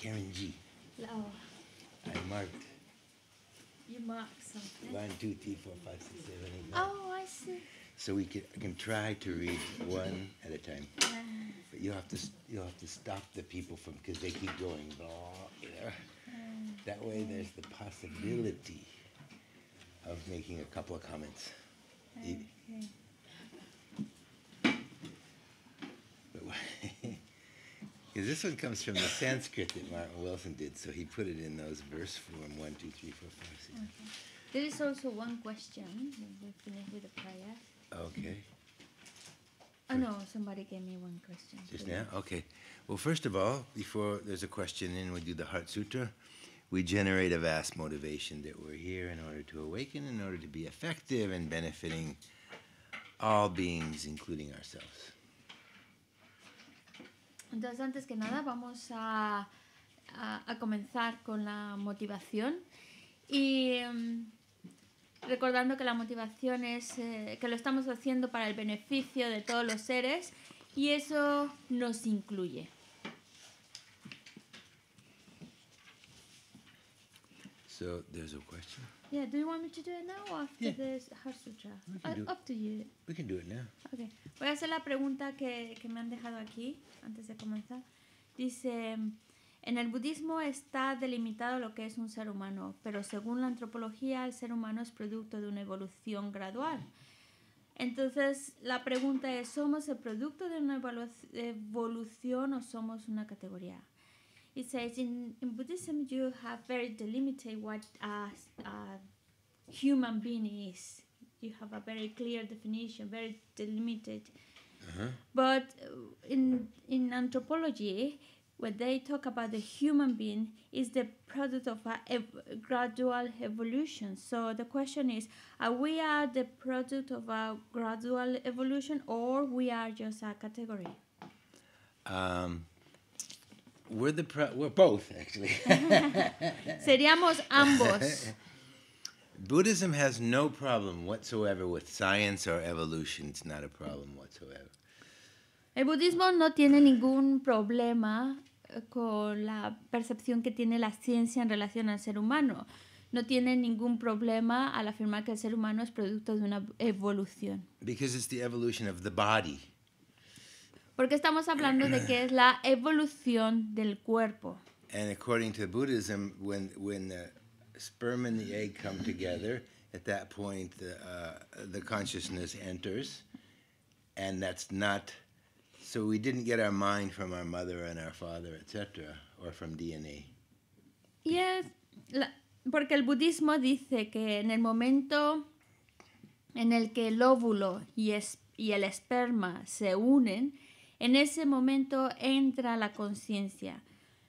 Karen G. Hello. I marked. You marked something. One, two, three, four, five, six, seven, eight, nine. Oh, I see. So we can, can try to read one at a time. but you have to you have to stop the people from because they keep going blah. that way, there's the possibility of making a couple of comments. Because this one comes from the Sanskrit that Martin Wilson did, so he put it in those verse form one, two, three, four, five, six. Okay. There is also one question. We finish with a prayer. Okay. Oh no, somebody gave me one question. Just now? Okay. Well, first of all, before there's a question and we do the Heart Sutra, we generate a vast motivation that we're here in order to awaken, in order to be effective and benefiting all beings, including ourselves. Entonces, antes que nada, vamos a, comenzar con la motivación. Y em, recordando que la motivación es eh, que lo estamos haciendo para el beneficio de todos los seres y eso nos incluye. So there's a question. Yeah, do you want me to do it now uh, up to you. We can do it now. Okay. Voy a hacer la pregunta que, que me han dejado aquí antes de comenzar. Dice, en el budismo está delimitado lo que es un ser humano, pero según la antropología el ser humano es producto de una evolución gradual. Entonces, la pregunta es, ¿somos el producto de una evolución o somos una categoría? It says in, in Buddhism you have very delimited what a, human being is. You have a very clear definition, very delimited. Uh-huh. But in in anthropology, when they talk about the human being, is the product of a ev- gradual evolution. So the question is, are we are the product of a gradual evolution, or we are just a category? Um, We're the we're both actually. Seríamos ambos. Buddhism has no problem whatsoever with science or evolution. It's not a problem whatsoever. El budismo no tiene ningún problema eh, con la percepción que tiene la ciencia en relación al ser humano. No tiene ningún problema al afirmar que el ser humano es producto de una evolución. Because it's the evolution of the body. Porque estamos hablando de que es la evolución del cuerpo. And according to Buddhism, when, when the sperm and the egg come together, at that point the, uh, the consciousness enters. And that's not, so we didn't get our mind from our mother and our father, etc., or from DNA. Yes, porque el budismo dice que en el momento en el que el óvulo y, es, y el esperma se unen, en ese momento entra la conciencia,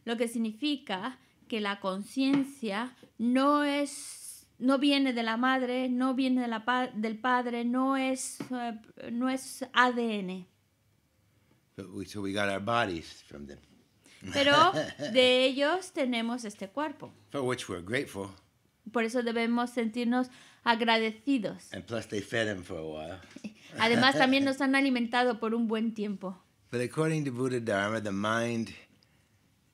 lo que significa que la conciencia no es no viene de la madre, no viene del padre, no es eh, no es ADN. Pero de ellos tenemos este cuerpo. Por eso debemos sentirnos agradecidos. Además también nos han alimentado por un buen tiempo. But according to Buddha Dharma, the mind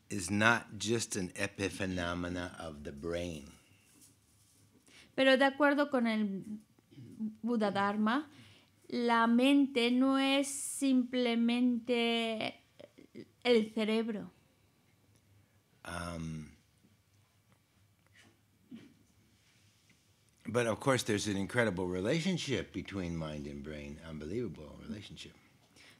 is not just an epiphenomena of the brain. Pero de acuerdo con el Buddha Dharma, la mente no es simplemente el cerebro. Um, but of course, there's an incredible relationship between mind and brain, unbelievable relationship.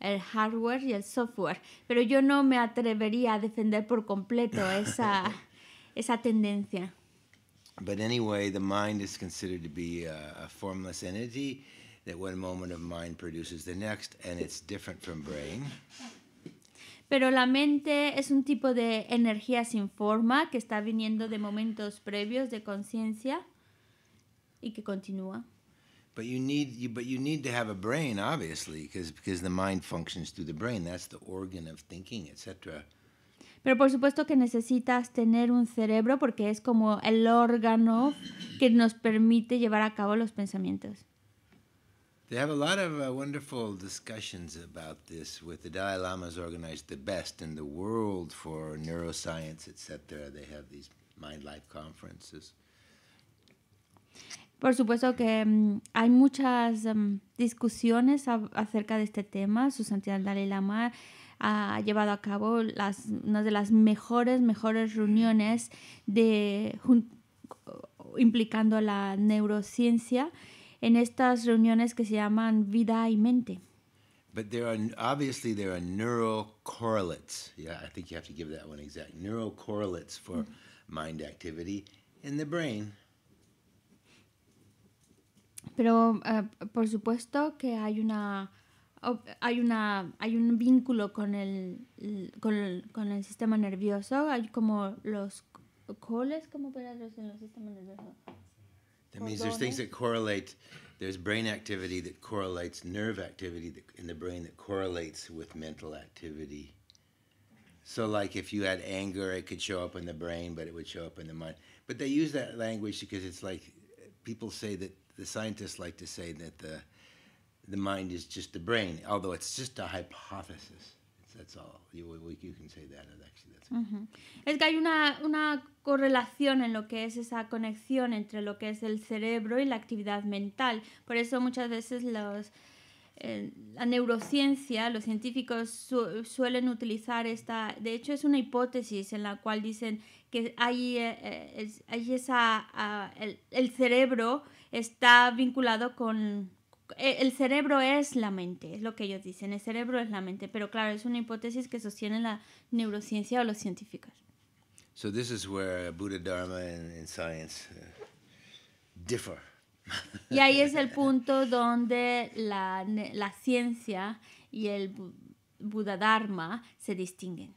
el hardware y el software. Pero yo no me atrevería a defender por completo esa, esa tendencia. Pero la mente es un tipo de energía sin forma que está viniendo de momentos previos de conciencia y que continúa. But you need you, but you need to have a brain, obviously, because because the mind functions through the brain. That's the organ of thinking, etc. Pero por supuesto que necesitas tener un cerebro porque es como el órgano que nos permite llevar a cabo los pensamientos. They have a lot of uh, wonderful discussions about this with the Dalai Lama's organized the best in the world for neuroscience, etc. They have these mind life conferences. Por supuesto que mm, hay muchas um, discusiones acerca de este tema. Su Santidad Dalai Lama ha llevado a cabo las, una de las mejores, mejores reuniones de, implicando la neurociencia en estas reuniones que se llaman vida y mente. But there are obviously there are neural correlates. Yeah, I think you have to give that one exact. Neural for mm. mind activity in the brain. Pero uh, por supuesto que hay una hay una hay un vínculo con el, con con el sistema nervioso, hay como los coles como operadores en el sistema nervioso. That means there's things that correlate. There's brain activity that correlates nerve activity that, in the brain that correlates with mental activity. So, like if you had anger, it could show up in the brain, but it would show up in the mind. But they use that language because it's like people say that the scientists like to say that the the mind is just the brain, although it's just a hypothesis. That's all. You, you can say that. Actually, that's it. Es que hay una, una correlación en lo que es esa conexión entre lo que es el cerebro y la actividad mental. Por eso muchas veces los, eh, la neurociencia, los científicos suelen utilizar esta, de hecho es una hipótesis en la cual dicen que hay, eh, hay esa, ah, el, el cerebro está vinculado con... E, el cerebro es la mente, es lo que ellos dicen, el cerebro es la mente, pero claro, es una hipótesis que sostiene la neurociencia o los científicos. So Dharma uh, Y ahí es el punto donde la, la ciencia y el Buda Dharma se distinguen.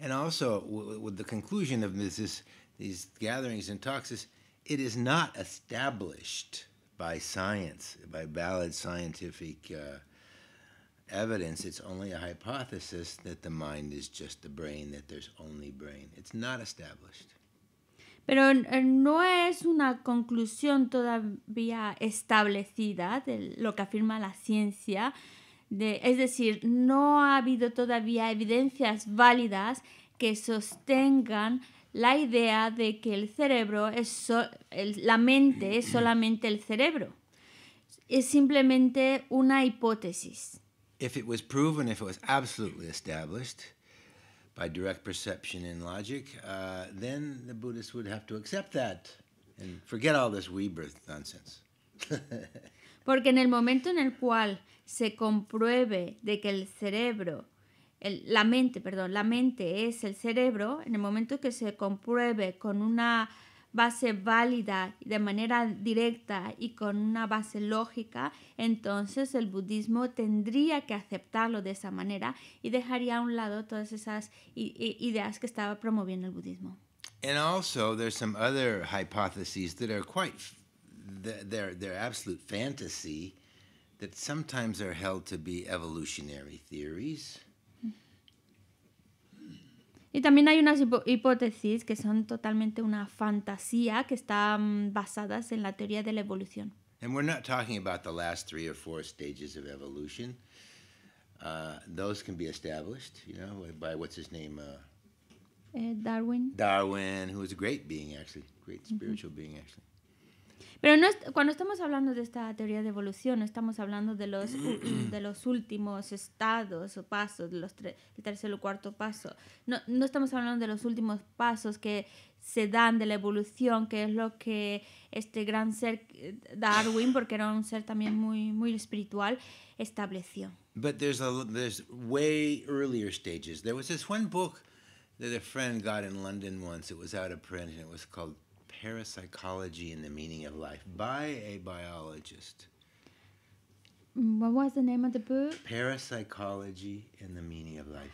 And also, with the conclusion of this, gatherings and talks, it is not established by science, by valid scientific uh, evidence. It's only a hypothesis that the mind is just the brain, that there's only brain. It's not established. Pero eh, no es una conclusión todavía establecida de lo que afirma la ciencia. De, es decir, no ha habido todavía evidencias válidas que sostengan la idea de que el cerebro es la mente es solamente el cerebro. Es simplemente una hipótesis. If it was proven, if it was absolutely established by direct perception and logic, uh, then the Buddhists would have to accept that and forget all this Weber nonsense. Porque en el momento en el cual se compruebe de que el cerebro la mente, perdón, la mente es el cerebro, en el momento que se compruebe con una base válida de manera directa y con una base lógica, entonces el budismo tendría que aceptarlo de esa manera y dejaría a un lado todas esas ideas que estaba promoviendo el budismo. And also there's some hypotheses that are quite they're, they're absolute fantasy that sometimes are held to be evolutionary theories. Y también hay unas hipótesis que son totalmente una fantasía que están mm, basadas en la teoría de la evolución. And we're not talking about the last three or four stages of evolution. Uh, those can be established, you know, by what's his name? Uh, eh, Darwin. Darwin, who was a great being, actually, great spiritual mm -hmm. being, actually. Pero no cuando estamos hablando de esta teoría de evolución, no estamos hablando de los, de los últimos estados o pasos, de los el tercer o cuarto paso. No, no estamos hablando de los últimos pasos que se dan de la evolución, que es lo que este gran ser eh, Darwin, porque era un ser también muy, muy espiritual, estableció. But there's a, there's stages. There was this one book that a friend got London once. It was out print it Parapsychology and the Meaning of Life by a biologist. What was the name of the book? Parapsychology and the Meaning of Life.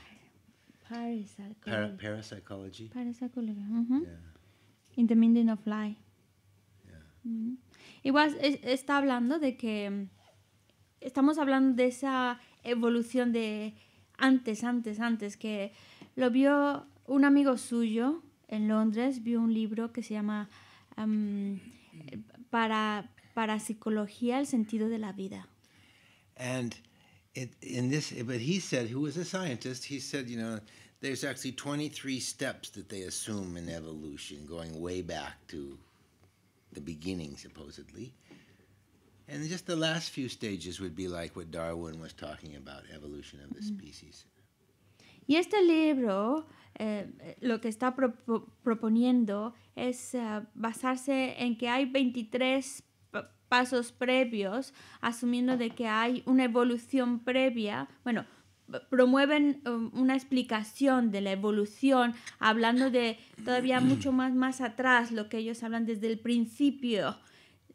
Parapsychology. parapsychology. Parapsychology. Uh-huh. In the Meaning of Life. Yeah. Mm-hmm. está hablando de que mm, estamos hablando de esa evolución de antes, antes, antes, que lo vio un amigo suyo en Londres, vio un libro que se llama um, para, para psicología el sentido de la vida. And it, in this, but he said, who was a scientist, he said, you know, there's actually 23 steps that they assume in evolution, going way back to the beginning, supposedly. And just the last few stages would be like what Darwin was talking about evolution of the mm. species. Y este libro eh, eh, lo que está proponiendo es eh, basarse en que hay 23 pasos previos, asumiendo de que hay una evolución previa, bueno, promueven um, una explicación de la evolución, hablando de todavía mucho más, más atrás, lo que ellos hablan desde el principio,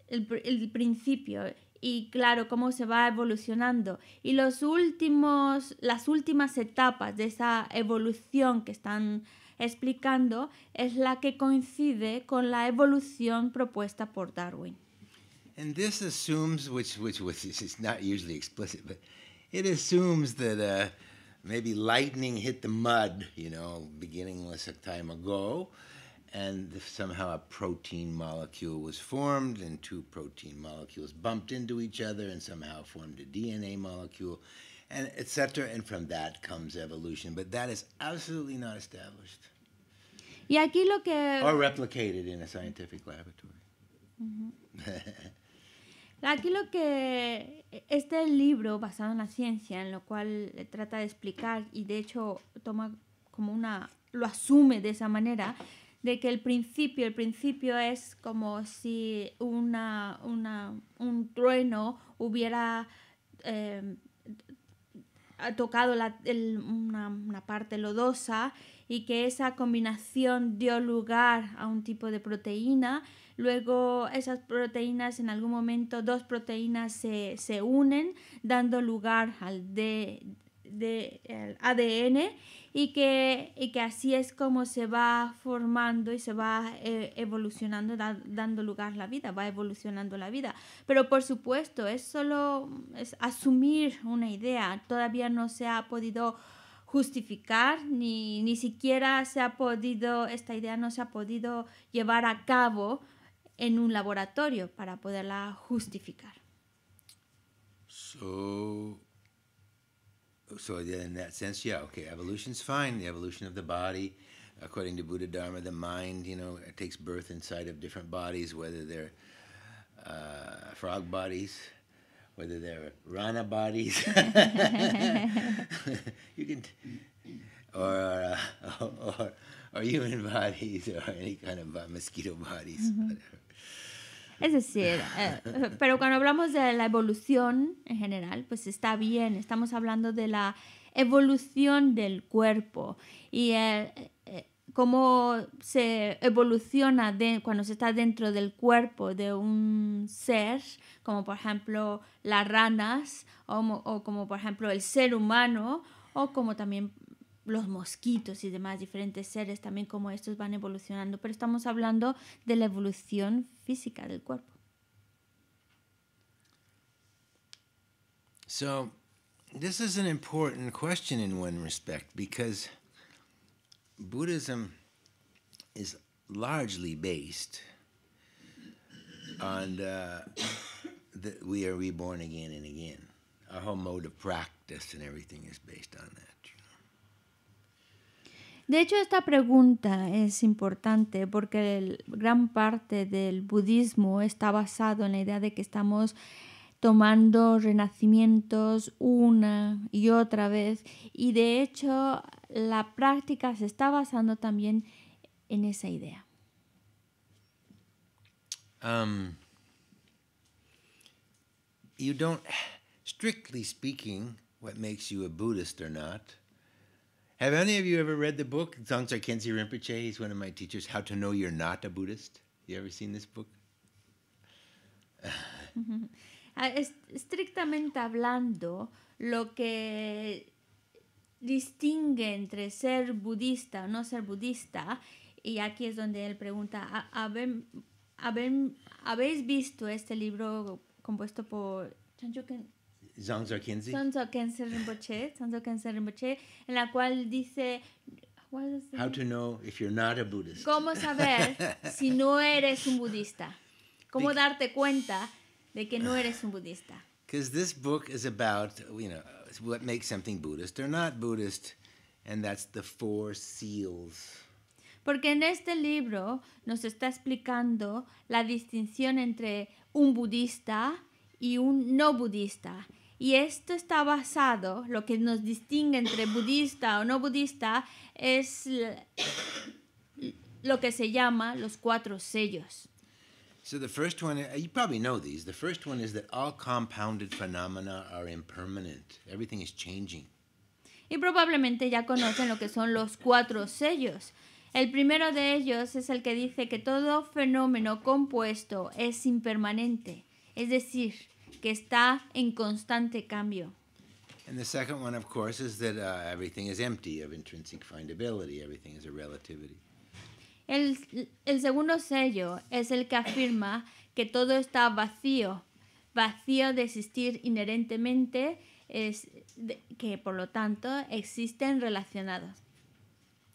el principio, y claro, cómo se va evolucionando. Y los últimos, las últimas etapas de esa evolución que están explicando es la que coincide con la evolución propuesta por Darwin. And this assumes, which, which, which is not usually explicit, but it assumes that uh, maybe lightning hit the mud, you know, beginningless time ago. and somehow a protein molecule was formed, and two protein molecules bumped into each other and somehow formed a DNA molecule, and etc. And from that comes evolution, but that is absolutely not established. Y aquí lo que or replicated in a scientific laboratory. Mm-hmm. Uh -huh. Aquí lo que este libro basado en la ciencia, en lo cual trata de explicar y de hecho toma como una lo asume de esa manera, de que el principio, el principio es como si una, un trueno hubiera em, tocado la, una, parte lodosa y que esa combinación dio lugar a un tipo de proteína. Luego esas proteínas en algún momento, dos proteínas se, se unen, dando lugar al D, del ADN y que, que así es como se va formando y se va eh, evolucionando, dando lugar a la vida, va evolucionando la vida. Pero por supuesto, es solo es asumir una idea, todavía no se ha podido justificar, ni, siquiera se ha podido, esta idea no se ha podido llevar a cabo en un laboratorio para poderla justificar. so in that sense, yeah, okay, evolution's fine. The evolution of the body, according to Buddha Dharma, the mind, you know, takes birth inside of different bodies, whether they're uh, frog bodies, whether they're rana bodies. you can, or, uh, or, or human bodies, or any kind of uh, mosquito bodies, mm-hmm. whatever. Es decir, eh, pero cuando hablamos de la evolución en general, pues está bien, estamos hablando de la evolución del cuerpo y eh, eh, cómo se evoluciona cuando se está dentro del cuerpo de un ser, como por ejemplo las ranas o como por ejemplo el ser humano o como también los mosquitos y demás diferentes seres, también como estos van evolucionando, pero estamos hablando de la evolución física del cuerpo. So, this is an important question in one respect because Buddhism is largely based on uh, that we are reborn again and again. Our whole mode of practice and everything is based on that. De hecho, esta pregunta es importante porque gran parte del budismo está basado en la idea de que estamos tomando renacimientos una y otra vez y de hecho la práctica se está basando también en esa idea. Um, you don't, strictly speaking, what makes you a Buddhist or not. Have any of you ever read the book Dzongtsar Kenzi Rinpoche? He's one of my teachers. How to Know You're Not a Buddhist. You ever seen this book? Ah, estrictamente hablando, lo que distingue entre ser budista o no ser budista, y aquí es donde él pregunta, ¿habéis visto este libro compuesto por Zanzo Kenzi. Zanzo Kenzi Rinpoche, Zanzo Kenzi Rinpoche, en la cual dice... How to know if you're not a Buddhist. ¿Cómo saber si no eres un budista? ¿Cómo Be darte cuenta de que no eres un budista? Because this book is about, you know, what makes something Buddhist or not Buddhist, and that's the four seals. Porque en este libro nos está explicando la distinción entre un budista y un no budista. Y esto está basado, lo que nos distingue entre budista o no budista es lo que se llama los cuatro sellos. Y probablemente ya conocen lo que son los cuatro sellos. El primero de ellos es el que dice que todo fenómeno compuesto es impermanente, es decir, que está en constante cambio. And the second one, of course, is that uh, everything is empty of intrinsic findability, everything is a relativity. El, el segundo sello es el que afirma que todo está vacío, vacío de existir inherentemente, es de, que por lo tanto existen relacionados.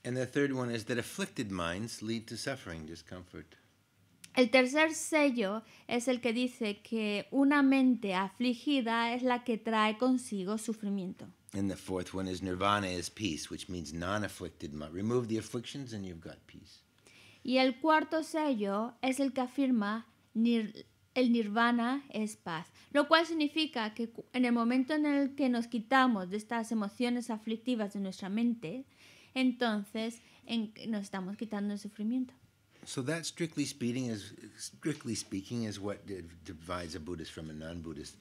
And the third one is that afflicted minds lead to suffering, discomfort. El tercer sello es el que dice que una mente afligida es la que trae consigo sufrimiento. Y el cuarto sello es el que afirma el nirvana es paz, lo cual significa que en el momento en el que nos quitamos de estas emociones aflictivas de nuestra mente, entonces nos estamos quitando el sufrimiento. So that, strictly speaking, is strictly speaking, is what divides a Buddhist from a non-Buddhist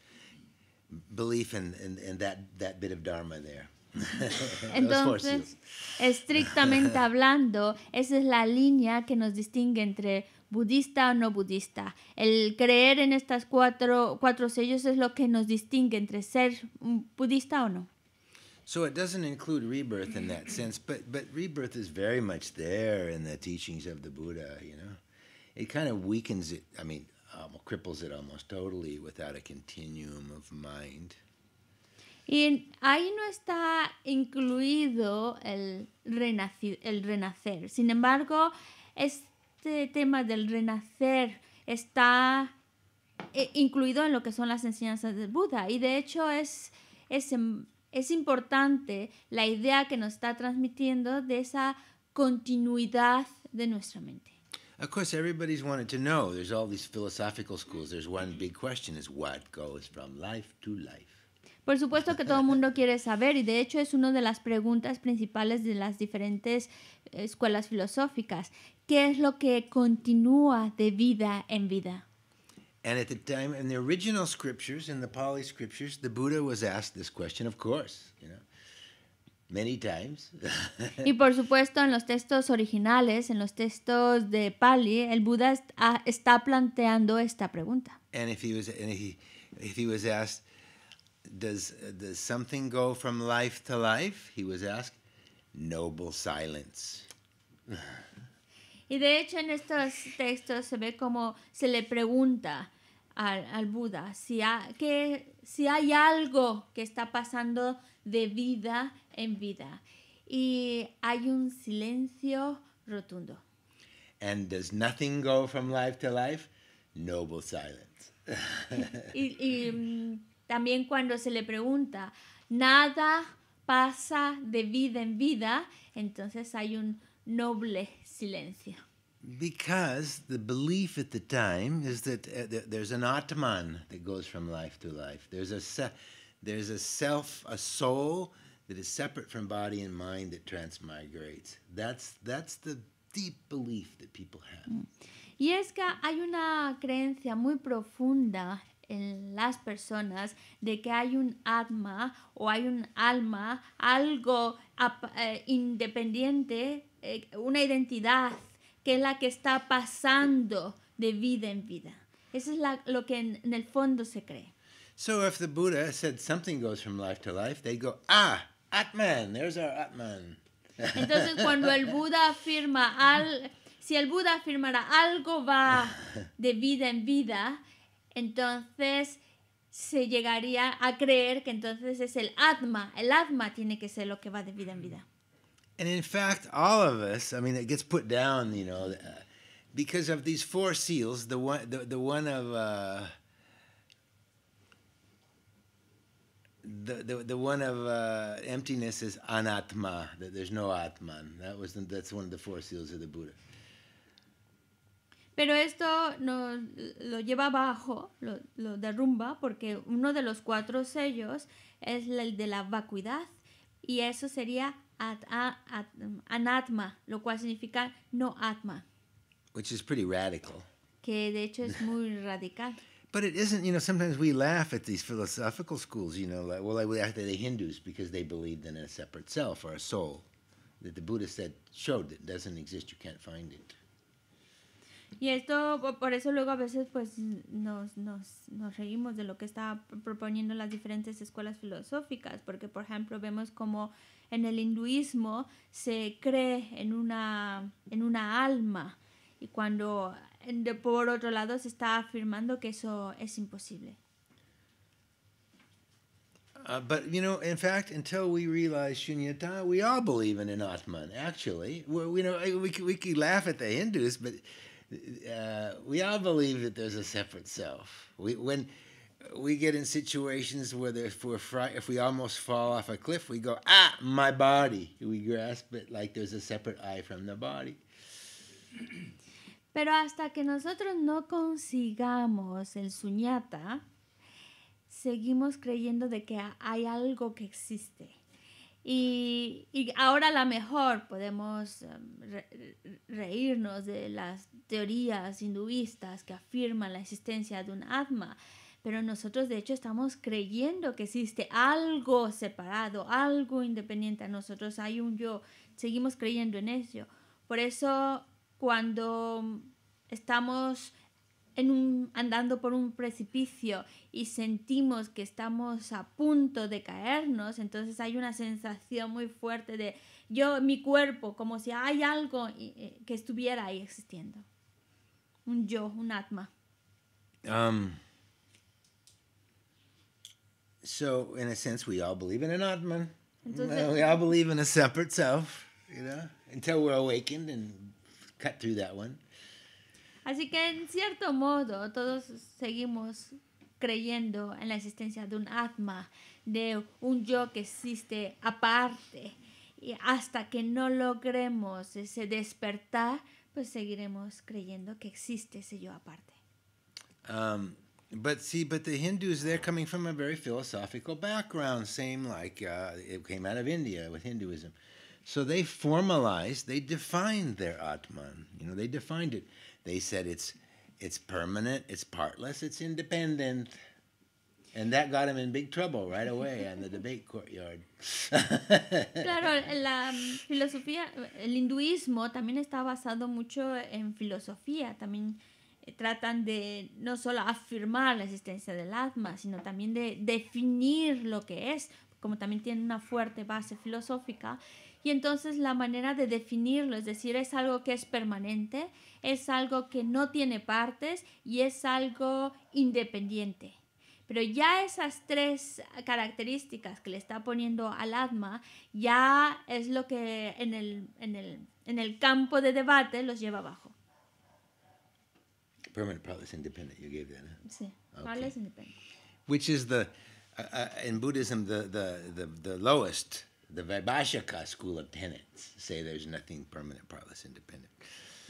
belief in, in, in that, that bit of dharma there. Entonces, estrictamente hablando, esa es la línea que nos distingue entre budista o no budista. El creer en estas cuatro, cuatro sellos es lo que nos distingue entre ser budista o no. So it doesn't include rebirth in that sense, but but rebirth is very much there in the teachings of the Buddha. You know, it kind of weakens it. I mean, um, cripples it almost totally without a continuum of mind. Y ahí no está incluido el, el renacer. Sin embargo, este tema del renacer está eh, incluido en lo que son las enseñanzas del Buda. Y de hecho es, es en, es importante la idea que nos está transmitiendo de esa continuidad de nuestra mente. Por supuesto que todo el mundo quiere saber y de hecho es una de las preguntas principales de las diferentes escuelas filosóficas. ¿Qué es lo que continúa de vida en vida? And at the time, in the original scriptures, in the Pali scriptures, the Buddha was asked this question, of course, you know, many times. y por supuesto, en los textos originales, en los textos de Pali, el Buda ah, está planteando esta pregunta. And if he was, and if he, if he was asked, does, does something go from life to life? He was asked, noble silence. Y de hecho en estos textos se ve como se le pregunta al, al Buda si, que, si hay algo que está pasando de vida en vida. Y hay un silencio rotundo. And does nothing go from life to life? Noble silence. y, y mm, también cuando se le pregunta, nada pasa de vida en vida, entonces hay un noble silencio. Because the belief at the time is that uh, there's an Atman that goes from life to life. There's a, se- there's a self, a soul that is separate from body and mind that transmigrates. That's, that's the deep belief that people have. Mm. Y es que hay una creencia muy profunda en las personas de que hay un alma o hay un alma, algo eh, independiente Eh, una identidad que es la que está pasando de vida en vida. Eso es lo que en, el fondo se cree. So if the Buddha said something goes from life to life, they go, ah, Atman, there's our Atman. Entonces cuando el Buda afirma al, si el Buda afirmara algo va de vida en vida, entonces se llegaría a creer que entonces es el Atma, el Atma tiene que ser lo que va de vida en vida. And in fact, all of us, I mean, it gets put down, you know, uh, because of these four seals, the one, the, the one of, uh, the, the, the one of uh, emptiness is anatma, that there's no atman. That was the, that's one of the four seals of the Buddha. Pero esto no, lo lleva abajo, lo, lo, derrumba, porque uno de los cuatro sellos es el de la vacuidad, y eso sería at, at, um, atma, lo cual significa no atma. Which is pretty radical. Que de hecho es muy radical. But it isn't, you know, sometimes we laugh at these philosophical schools, you know, like, well, like would laugh at the Hindus because they believed in a separate self or a soul that the Buddha said showed that doesn't exist, you can't find it. Y esto, por eso luego a veces pues nos, nos, nos reímos de lo que está proponiendo las diferentes escuelas filosóficas, porque por ejemplo vemos como en el hinduismo se cree en una, en una alma y cuando de, por otro lado se está afirmando que eso es imposible. Uh, but you know, in fact, until we realize shunyata, we in Atman. Actually, we, know, we, uh, we all believe that there's a separate self. We, when we get in situations where if we're fri- if we almost fall off a cliff, we go, ah, my body. We grasp it like there's a separate I from the body. Pero hasta que nosotros no consigamos el suñata, seguimos creyendo de que hay algo que existe. Y, y ahora a lo mejor podemos em, reírnos de las teorías hinduistas que afirman la existencia de un atma, pero nosotros de hecho estamos creyendo que existe algo separado, algo independiente a nosotros, hay un yo, seguimos creyendo en eso. Por eso cuando estamos en un, andando por un precipicio y sentimos que estamos a punto de caernos, entonces hay una sensación muy fuerte de yo, mi cuerpo, como si hay algo eh, eh, que estuviera ahí existiendo. Un yo, un atma. Um, so, in a sense, we all believe in an Atman. Entonces, we all believe in a separate self, you know, until we're awakened and cut through that one. Así que en cierto modo todos seguimos creyendo en la existencia de un atma, de un yo que existe aparte. Y hasta que no logremos ese despertar, pues seguiremos creyendo que existe ese yo aparte. Um, but see, but the Hindus, they're coming from a very philosophical background, same like uh, it came out of India with Hinduism. So they formalized, they defined their Atman. You know, they defined it. They said it's it's permanent, it's partless, it's independent. And that got him in big trouble right away in the debate courtyard. claro, la um, filosofía, el hinduismo también está basado mucho en filosofía, también eh, tratan de no solo afirmar la existencia del alma, sino también de definir lo que es, como también tiene una fuerte base filosófica. Y entonces la manera de definirlo, es decir, es algo que es permanente, es algo que no tiene partes y es algo independiente. Pero ya esas tres características que le está poniendo al Atma ya es lo que en el, en el, en el campo de debate los lleva abajo. Permanent partless independent, you gave Sí, okay. partless Which is the, uh, uh, in Buddhism, The Vaibhashika School of Tenets say there's nothing permanent, partless, independent.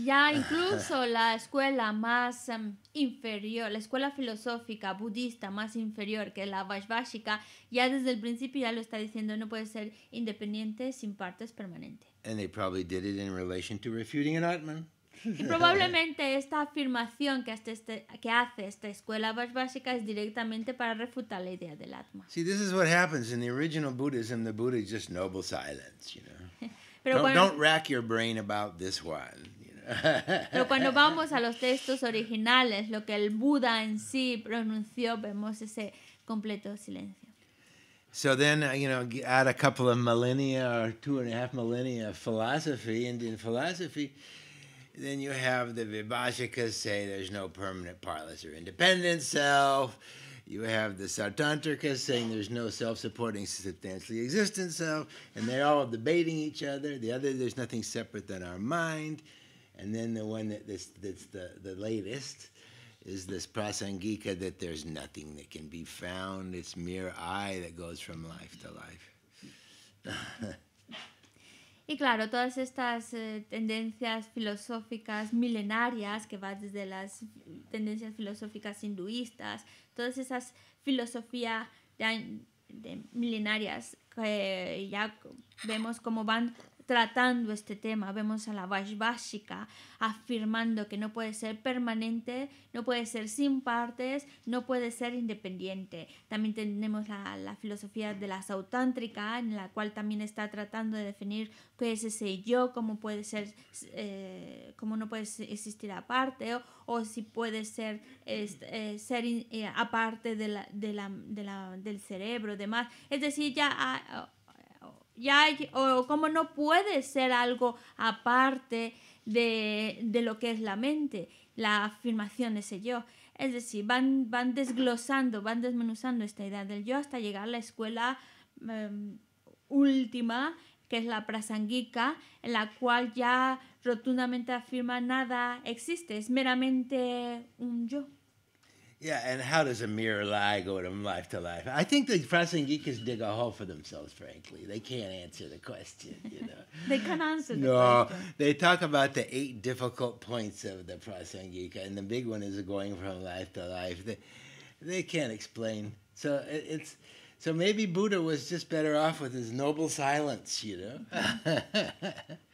Ya incluso la escuela más em, inferior, la escuela filosófica budista más inferior que la Vaishvashika, ya desde el principio ya lo está diciendo, no puede ser independiente sin partes permanentes. And they probably did it in relation to refuting an Atman. Y probablemente esta afirmación que hace, este, que hace esta escuela básica es directamente para refutar la idea del atma. See, this is what happens in the original Buddhism. The Buddha is just noble silence, you know. Pero don't, don't rack your brain about this one. You know? Pero cuando vamos a los textos originales, lo que el Buda en sí pronunció, vemos ese completo silencio. So then, uh, you know, add a couple of millennia or two and a half millennia of philosophy, Indian philosophy. Then you have the Vibhashikas say there's no permanent partless or independent self. You have the Sartantrikas saying there's no self-supporting substantially existent self, and they're all debating each other. The other, there's nothing separate than our mind. And then the one that this, that's the, the latest is this Prasangika that there's nothing that can be found. It's mere I that goes from life to life. Y claro, todas estas eh, tendencias filosóficas milenarias, que van desde las tendencias filosóficas hinduistas, todas esas filosofías de, milenarias que ya vemos cómo van tratando este tema. Vemos a la básica afirmando que no puede ser permanente, no puede ser sin partes, no puede ser independiente. También tenemos la, filosofía de la Sautántrica, en la cual también está tratando de definir qué es ese yo, cómo puede ser, eh, cómo no puede existir aparte, o, si puede ser, eh, ser eh, aparte de la, del cerebro, demás. Es decir, ya... Ah, o cómo no puede ser algo aparte de, lo que es la mente, la afirmación de ese yo. Es decir, van, van desglosando, van desmenuzando esta idea del yo hasta llegar a la escuela em, última, que es la prasangika, en la cual ya rotundamente afirma nada existe, es meramente un yo. Yeah, and how does a mirror lie go from life to life? I think the pressing geekers dig a hole for themselves, frankly. They can't answer the question, you know. they can't answer the no, question. they talk about the eight difficult points of the prasangika, and the big one is going from life to life. They, they can't explain. So it, it's so maybe Buddha was just better off with his noble silence, you know.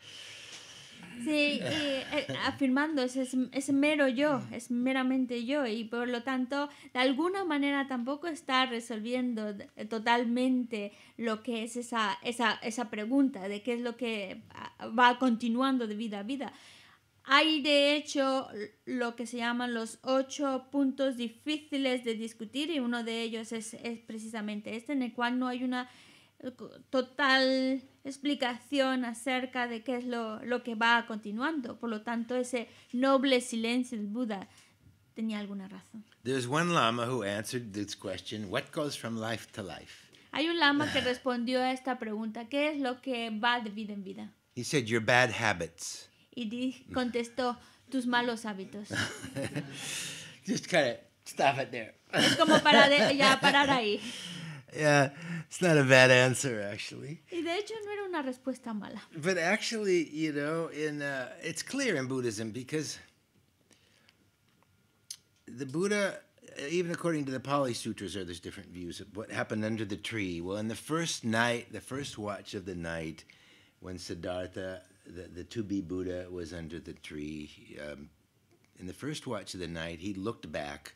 Sí, eh, afirmando, es, es, mero yo, mm. es meramente yo y por lo tanto, de alguna manera tampoco está resolviendo eh, totalmente lo que es esa, esa, esa pregunta de qué es lo que ah, va continuando de vida a vida. Hay de hecho lo que se llaman los ocho puntos difíciles de discutir y uno de ellos es, es precisamente este en el cual no hay una eh, total explicación acerca de qué es lo, lo que va continuando. Por lo tanto, ese noble silencio del Buda tenía alguna razón. Hay un lama que ah. respondió a esta pregunta, ¿qué es lo que va de vida en vida? Y contestó tus malos hábitos. Es como para ya parar ahí. yeah, it's not a bad answer actually. Y de hecho no era una respuesta mala. But actually, you know, in uh, it's clear in Buddhism because the Buddha, uh, even according to the Pali Sutras, there's different views of what happened under the tree. Well, in the first night, the first watch of the night, when Siddhartha, the, the to-be Buddha, was under the tree, um, in the first watch of the night, he looked back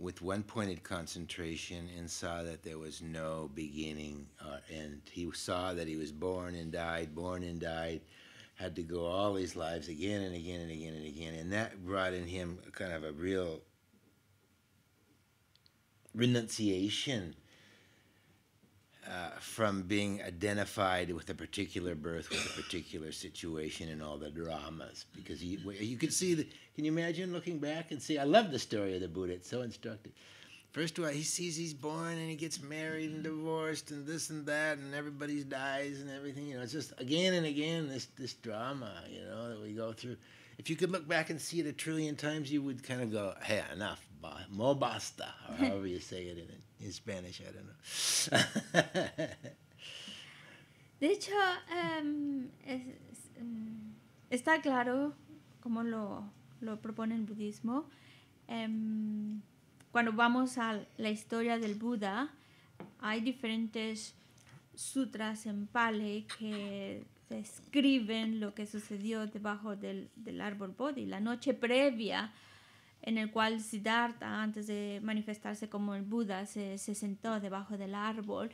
with one pointed concentration and saw that there was no beginning or and he saw that he was born and died born and died had to go all his lives again and again and again and again and that brought in him kind of a real renunciation uh, from being identified with a particular birth, with a particular situation, and all the dramas. Because you, you could see, the, can you imagine looking back and see? I love the story of the Buddha, it's so instructive. First of all, he sees he's born and he gets married and divorced and this and that, and everybody dies and everything. You know, it's just again and again this, this drama, you know, that we go through. If you could look back and see it a trillion times, you would kind of go, hey, enough. Mo basta, say it in, de hecho, em, está claro cómo lo, lo propone el budismo. Em, cuando vamos a la historia del Buda, hay diferentes sutras en Pali que describen lo que sucedió debajo del, del árbol Bodhi, la noche previa en el cual Siddhartha, antes de manifestarse como el Buda, se, sentó debajo del árbol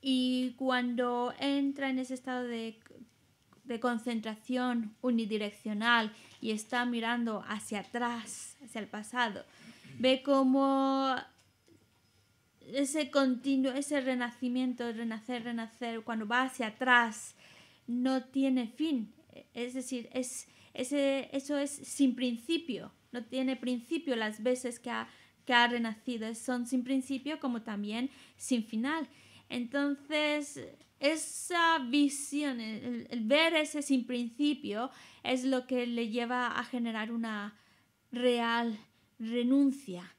y cuando entra en ese estado de, concentración unidireccional y está mirando hacia atrás, hacia el pasado, ve como ese continuo, ese renacimiento, renacer, renacer, cuando va hacia atrás, no tiene fin. Es decir, eso es sin principio no tiene principio las veces que ha, que ha renacido, son sin principio como también sin final. Entonces, esa visión, el, ver ese sin principio, es lo que le lleva a generar una real renuncia.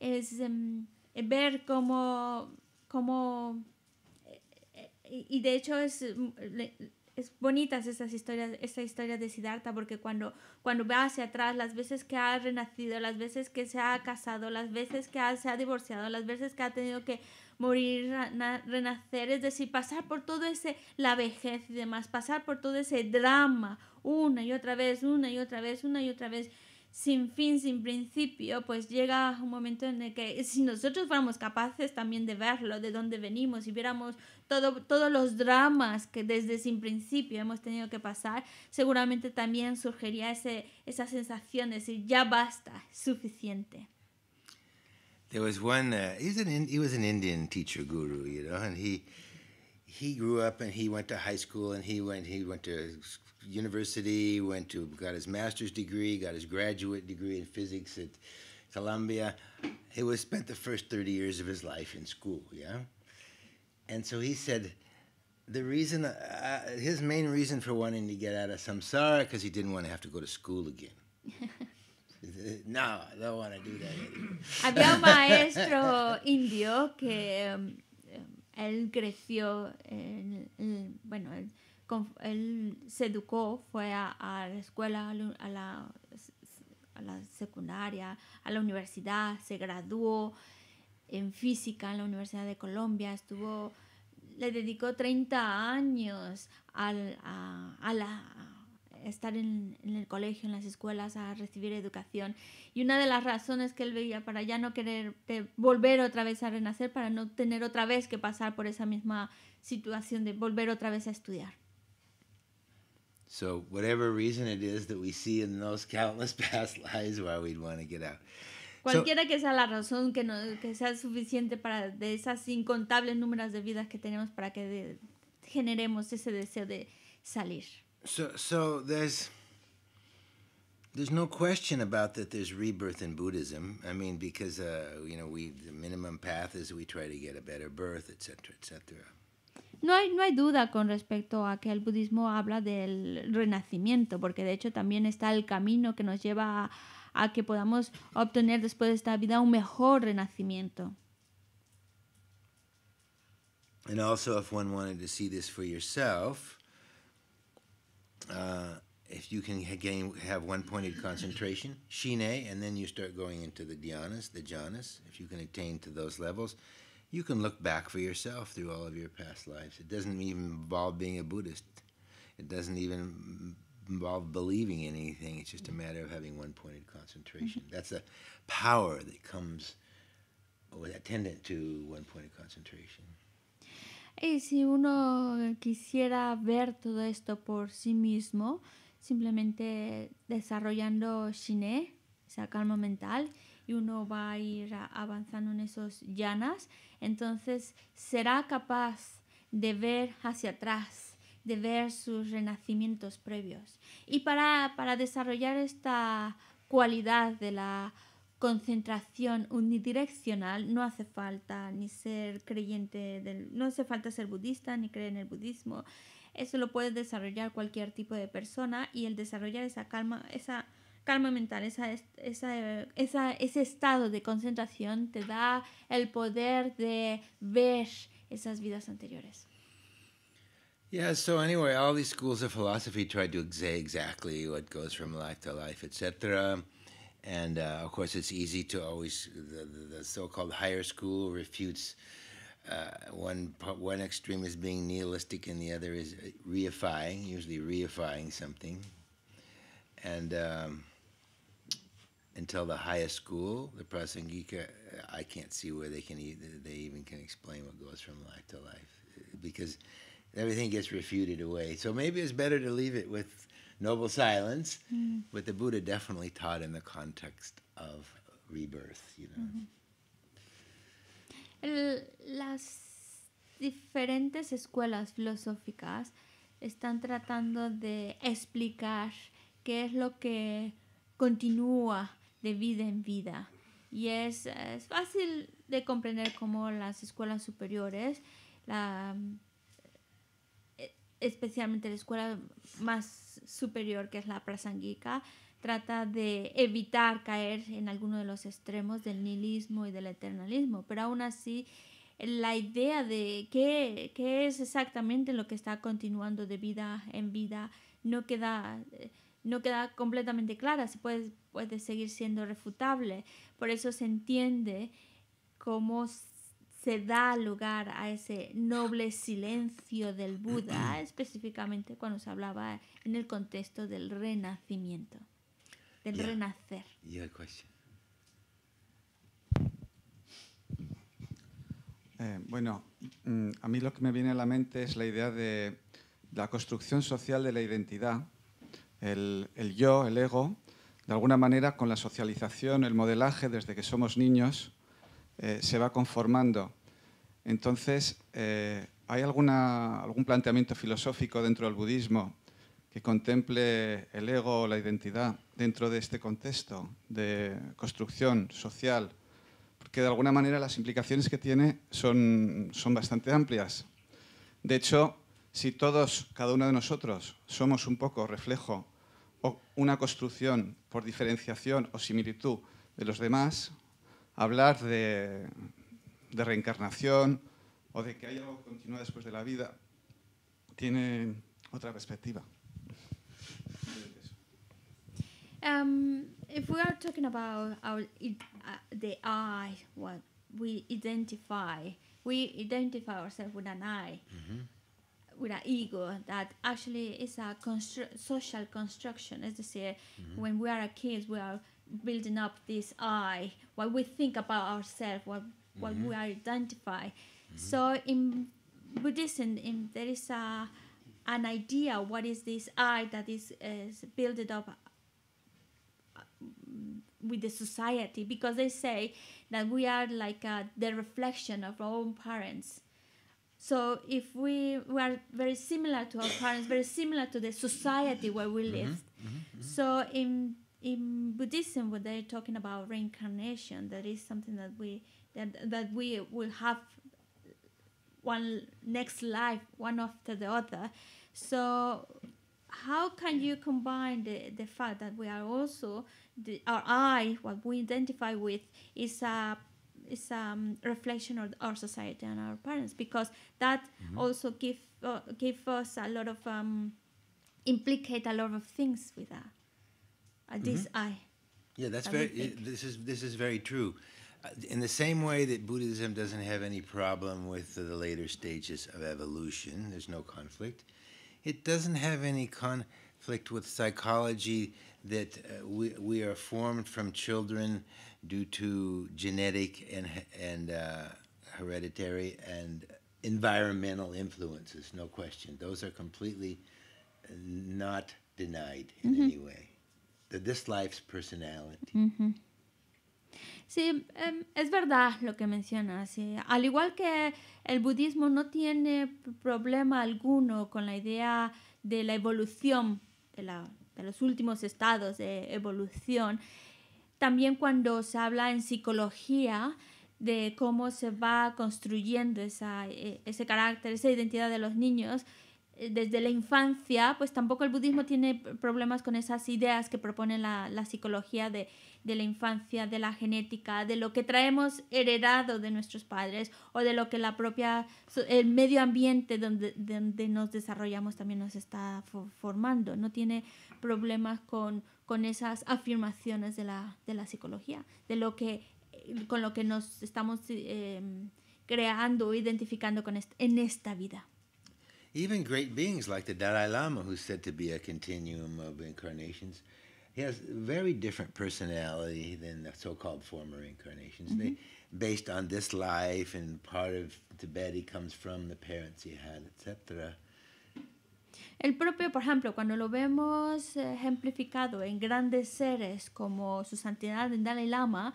Es em, ver cómo, eh, eh, Y de hecho es, es bonitas esas historias, esta historia de Siddhartha, porque cuando, cuando va hacia atrás, las veces que ha renacido, las veces que se ha casado, las veces que se ha divorciado, las veces que ha tenido que morir, renacer, es decir, pasar por todo ese, la vejez y demás, pasar por todo ese drama una y otra vez, una y otra vez, una y otra vez, sin fin, sin principio, pues llega un momento en el que si nosotros fuéramos capaces también de verlo, de dónde venimos, y viéramos todo, todos los dramas que desde sin principio hemos tenido que pasar, seguramente también surgiría ese, esa sensación de decir, ya basta, suficiente. There was one, uh, an, he was an Indian teacher guru, you know, and he, he grew up and he went to high school and he went, he went university, went to got his master's degree, got his graduate degree in physics at Columbia. He was spent the first 30 years of his life in school, yeah? And so he said, the reason, uh, his main reason for wanting to get out of samsara, because he didn't want to have to go to school again. no, I don't want to do that. Anymore. Había un maestro indio que um, él creció, en, en, bueno, él se educó, fue a, la escuela, a la, secundaria, a la universidad, se graduó en física en la Universidad de Colombia, estuvo, le dedicó 30 años a, estar en, el colegio, en las escuelas, a recibir educación. Y una de las razones que él veía para ya no querer volver otra vez a renacer, para no tener otra vez que pasar por esa misma situación de volver otra vez a estudiar. So, whatever reason it is that we see in those countless past lives why we'd want to get out. Cualquiera so, que sea la razón que, no, que sea suficiente para de esas incontables números de vidas que tenemos para que de, generemos ese deseo de salir. So, so there's there's no question about that. There's rebirth in Buddhism. I mean, because uh, you know, we the minimum path is we try to get a better birth, etc., etc. No hay, no hay duda con respecto a que el budismo habla del renacimiento, porque de hecho también está el camino que nos lleva a, que podamos obtener después de esta vida un mejor renacimiento. And also, if one wanted to see this for yourself, uh, if you can again have one-pointed concentration, shine, and then you start going into the dhyanas, the jhanas. If you can attain to those levels, you can look back for yourself through all of your past lives. It doesn't even involve being a Buddhist. It doesn't even involve believing in anything. It's just a matter of having one pointed concentration. Mm-hmm. That's a power that comes with attendant to one pointed concentration. Y si uno quisiera ver todo esto por sí mismo, simplemente desarrollando Shiné, esa calma mental, y uno va a ir avanzando en esos llanas, entonces será capaz de ver hacia atrás, de ver sus renacimientos previos. Y para, para desarrollar esta cualidad de la concentración unidireccional no hace falta ni ser creyente del, no hace falta ser budista ni creer en el budismo eso lo puede desarrollar cualquier tipo de persona y el desarrollar esa calma esa calma mental, esa, esa, esa, ese estado de concentración te da el poder de ver esas vidas anteriores. Yeah, so anyway, all these schools of philosophy try to say exactly what goes from life to life, etc. And uh, of course, it's easy to always, the, the so called higher school refutes uh, one, one extreme as being nihilistic and the other is reifying, usually reifying something. And um, until the highest school, the prasangika, uh, I can't see where they can e- they even can explain what goes from life to life because everything gets refuted away. So maybe it's better to leave it with noble silence. Mm. But the Buddha definitely taught in the context of rebirth, you know. Mm -hmm. Las diferentes escuelas filosóficas están tratando de explicar qué es lo que continúa de vida en vida. Y es, fácil de comprender cómo las escuelas superiores, eh, especialmente la escuela más superior que es la prasangika, trata de evitar caer en alguno de los extremos del nihilismo y del eternalismo, pero aún así la idea de qué, qué, es exactamente lo que está continuando de vida en vida no queda, eh, no queda completamente clara. Se puede puede seguir siendo refutable. Por eso se entiende cómo se da lugar a ese noble silencio del Buda, específicamente cuando se hablaba en el contexto del renacimiento, del renacer. Eh, bueno, mm, a mí lo que me viene a la mente es la idea de la construcción social de la identidad, el yo, el ego, de alguna manera con la socialización, el modelaje desde que somos niños, eh, se va conformando. Entonces, eh, ¿hay algún planteamiento filosófico dentro del budismo que contemple el ego o la identidad dentro de este contexto de construcción social? Porque de alguna manera las implicaciones que tiene son, son bastante amplias. De hecho, si todos, cada uno de nosotros, somos un poco reflejo o una construcción por diferenciación o similitud de los demás, hablar de, de reencarnación o de que hay algo que continúa después de la vida, tiene otra perspectiva. Um, if we are talking about our, uh, the I, what we identify, we identify ourselves with an I. Mm-hmm. with an ego that actually is a constru- social construction. As to say, mm-hmm. when we are kids, we are building up this I, what we think about ourselves, what mm-hmm. what we mm-hmm. identify. Mm-hmm. So in Buddhism, in, there is a an idea what is this I that is, is built up mm, with the society because they say that we are like uh, the reflection of our own parents so if we, we are very similar to our parents, very similar to the society where we mm-hmm, lived. Mm-hmm, mm-hmm, so in in Buddhism, when they're talking about reincarnation, that is something that we that that we will have one next life, one after the other. So how can you combine the, the fact that we are also the, our eye, what we identify with, is a is um, reflection of our society and our parents because that mm-hmm. also give uh, give us a lot of um, implicate a lot of things with that. Uh, this mm-hmm. I. Yeah, that's very. this is this is very true. Uh, in the same way that Buddhism doesn't have any problem with the later stages of evolution, there's no conflict. It doesn't have any conflict with psychology that uh, we we are formed from children due to genetic and, and uh, hereditary and environmental influences, no question. Those are completely not denied in mm-hmm. any way. The, this life's personality. Mm Sí, eh, es verdad lo que mencionas. Sí. Al igual que el budismo no tiene problema alguno con la idea de la evolución, de, la, de los últimos estados de evolución, también cuando se habla en psicología de cómo se va construyendo esa, eh, ese carácter, esa identidad de los niños, eh, desde la infancia, pues tampoco el budismo tiene problemas con esas ideas que propone la, psicología de de la infancia, de la genética, de lo que traemos heredado de nuestros padres o de lo que la propia, el medio ambiente donde, donde nos desarrollamos también nos está formando. No tiene problemas con, esas afirmaciones de la, de la psicología, de lo que, con lo que nos estamos em, creando o identificando con en esta vida. Even great beings like the Dalai Lama, who's said to be a continuum of incarnations, very El propio, por ejemplo, cuando lo vemos eh, ejemplificado en grandes seres como su santidad el Dalai Lama,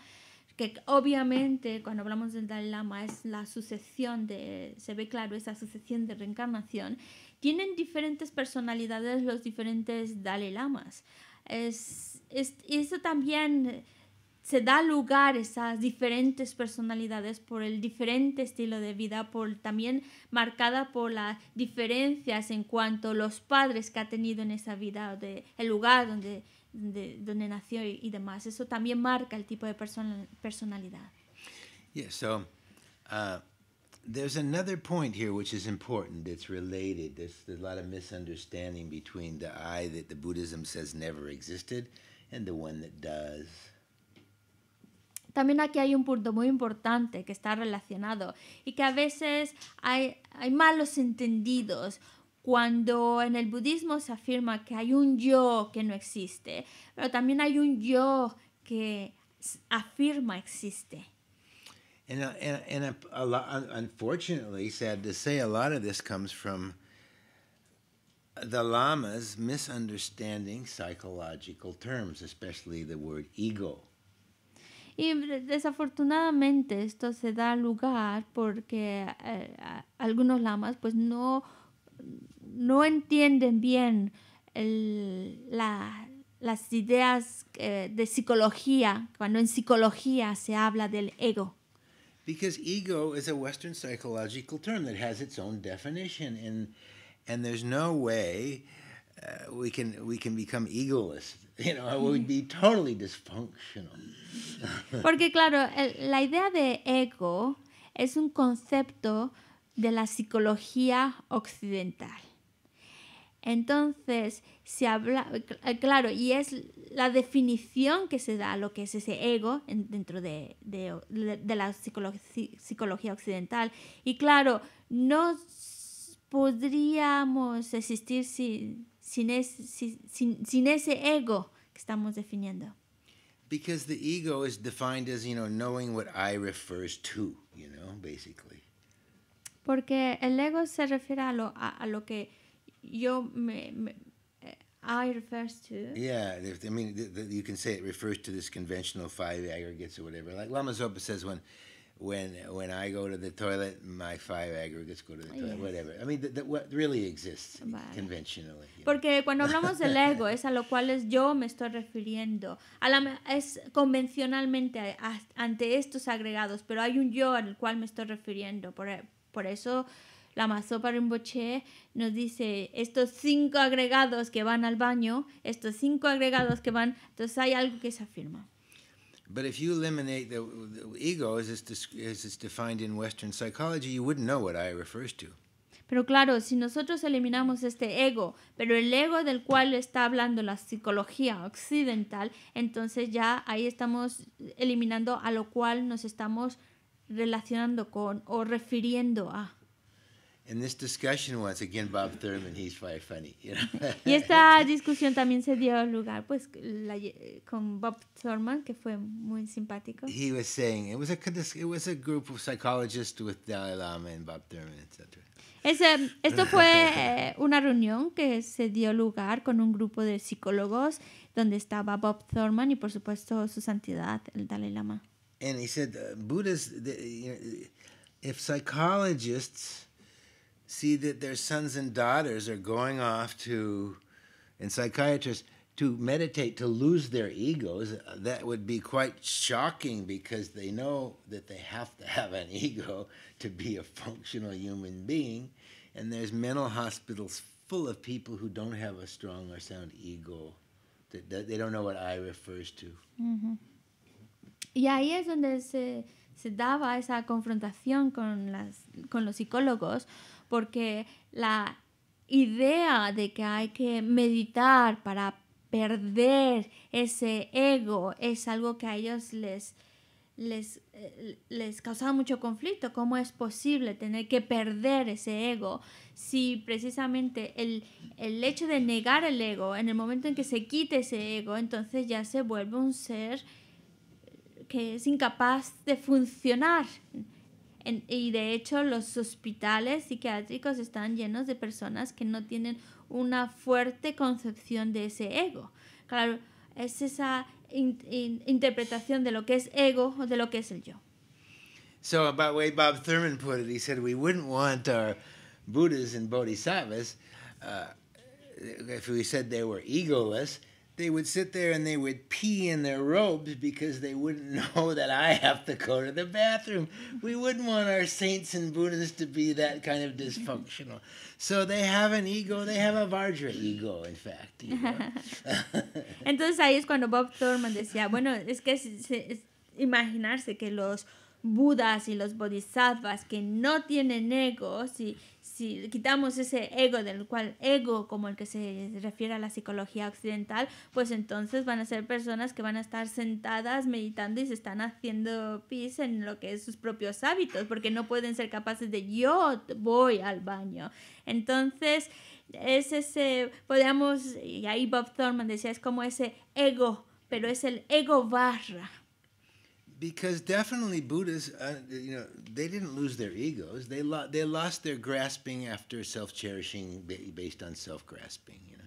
que obviamente cuando hablamos del Dalai Lama es la sucesión de, se ve claro esa sucesión de reencarnación, tienen diferentes personalidades los diferentes Dalai Lamas. Es, es, eso también se da lugar esas diferentes personalidades por el diferente estilo de vida, por también marcada por las diferencias en cuanto a los padres que ha tenido en esa vida, de, el lugar donde, donde nació y, demás. Eso también marca el tipo de personalidad. y so, uh, there's another point here which is important. It's related. There's, there's a lot of misunderstanding between the I that the Buddhism says never existed and the one that does. También aquí hay un punto muy importante que está relacionado y que a veces hay, hay malos entendidos cuando en el budismo se afirma que hay un yo que no existe, pero también hay un yo que afirma existe. And, uh, and, and a, a lot, unfortunately, sad to say, a lot of this comes from the lamas misunderstanding psychological terms, especially the word ego. Y desafortunadamente esto se da lugar porque eh, algunos lamas pues no, no entienden bien el, la, las ideas eh, de psicología, cuando en psicología se habla del ego. because ego is a Western psychological term that has its own definition, and and there's no way uh, we can we can become egoless. You know, it would be totally dysfunctional. Porque claro, el, la idea de ego es un concepto de la psicología occidental. Entonces, se habla, claro, y es la definición que se da a lo que es ese ego dentro de, de, de la psicología occidental. Y claro, no podríamos existir sin, sin, ese ego que estamos definiendo. ego Porque el ego se refiere a lo, a lo que yo me, eh, I refers to. Yeah, I mean, you can say it refers to this conventional five aggregates or whatever. Like Lama Zopa says, when, when, when I go to the toilet, my five aggregates go to the toilet, whatever. I mean, what really exists conventionally. Porque cuando hablamos del ego es a lo cual es yo me estoy refiriendo. A es convencionalmente ante estos agregados, pero hay un yo al cual me estoy refiriendo. Por, por eso la un boche nos dice estos cinco agregados que van al baño, estos cinco agregados que van, entonces hay algo que se afirma. Pero claro, si nosotros eliminamos este ego, pero el ego del cual está hablando la psicología occidental, entonces ya ahí estamos eliminando a lo cual nos estamos relacionando con o refiriendo a. Y esta discusión también se dio lugar pues con Bob Thurman que fue muy simpático. He was saying it was a it was a group of psychologists with Dalai Lama and Bob Thurman etc. Es, esto fue eh, una reunión que se dio lugar con un grupo de psicólogos donde estaba Bob Thurman y por supuesto su santidad el Dalai Lama. And he said uh, Buddhas the, you if psychologists see that their sons and daughters are going off to, and psychiatrists, to meditate, to lose their egos, that would be quite shocking because they know that they have to have an ego to be a functional human being. And there's mental hospitals full of people who don't have a strong or sound ego. That, that they don't know what I refers to. Mm -hmm. Y ahí es donde se, se daba esa confrontación con, las, con los psicólogos, porque la idea de que hay que meditar para perder ese ego es algo que a ellos les, les, eh, causaba mucho conflicto. ¿Cómo es posible tener que perder ese ego? Si precisamente el hecho de negar el ego, en el momento en que se quite ese ego, entonces ya se vuelve un ser que es incapaz de funcionar y de hecho los hospitales psiquiátricos están llenos de personas que no tienen una fuerte concepción de ese ego. Claro, es esa interpretación de lo que es ego o de lo que es el yo. So about the way Bob Thurman put it, he said we wouldn't want our Buddhas and Bodhisattvas uh, if we said they were egoless. they would sit there and they would pee in their robes because they wouldn't know that I have to go to the bathroom. We wouldn't want our saints and Buddhas to be that kind of dysfunctional. So they have an ego. They have a Vajra ego, in fact. You know? Entonces ahí es cuando Bob Thurman decía, bueno, es que es, es imaginarse que los Budas y los Bodhisattvas que no tienen egos y si quitamos ese ego del cual ego como el que se refiere a la psicología occidental, pues entonces van a ser personas que van a estar sentadas meditando y se están haciendo pis en lo que es sus propios hábitos, porque no pueden ser capaces de yo voy al baño. Entonces, es ese, podríamos, y ahí Bob Thorman decía, es como ese ego, pero es el ego barra because definitely Buddhas, uh, you know, they didn't lose their egos. They lo they lost their grasping after self-cherishing based on self-grasping, you know.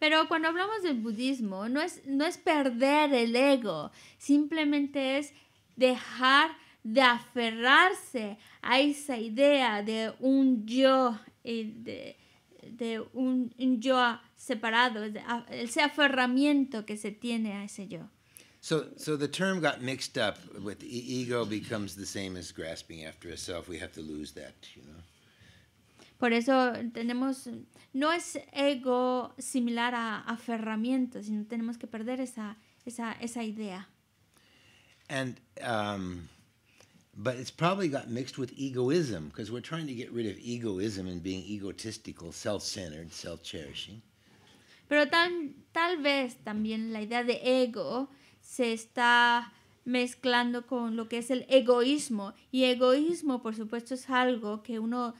Pero cuando hablamos del budismo, no es no es perder el ego, simplemente es dejar de aferrarse a esa idea de un yo eh, de, de un, un yo separado, ese aferramiento que se tiene a ese yo. So, so the term got mixed up with e ego becomes the same as grasping after a self. We have to lose that, you know. Por eso tenemos, no es ego similar a aferramiento, sino tenemos que perder esa, esa, esa idea. And, um, but it's probably got mixed with egoism because we're trying to get rid of egoism and being egotistical, self-centered, self-cherishing. Pero tan, tal vez también la idea de ego se está mezclando con lo que es el egoísmo. Y egoísmo, por supuesto, es algo que uno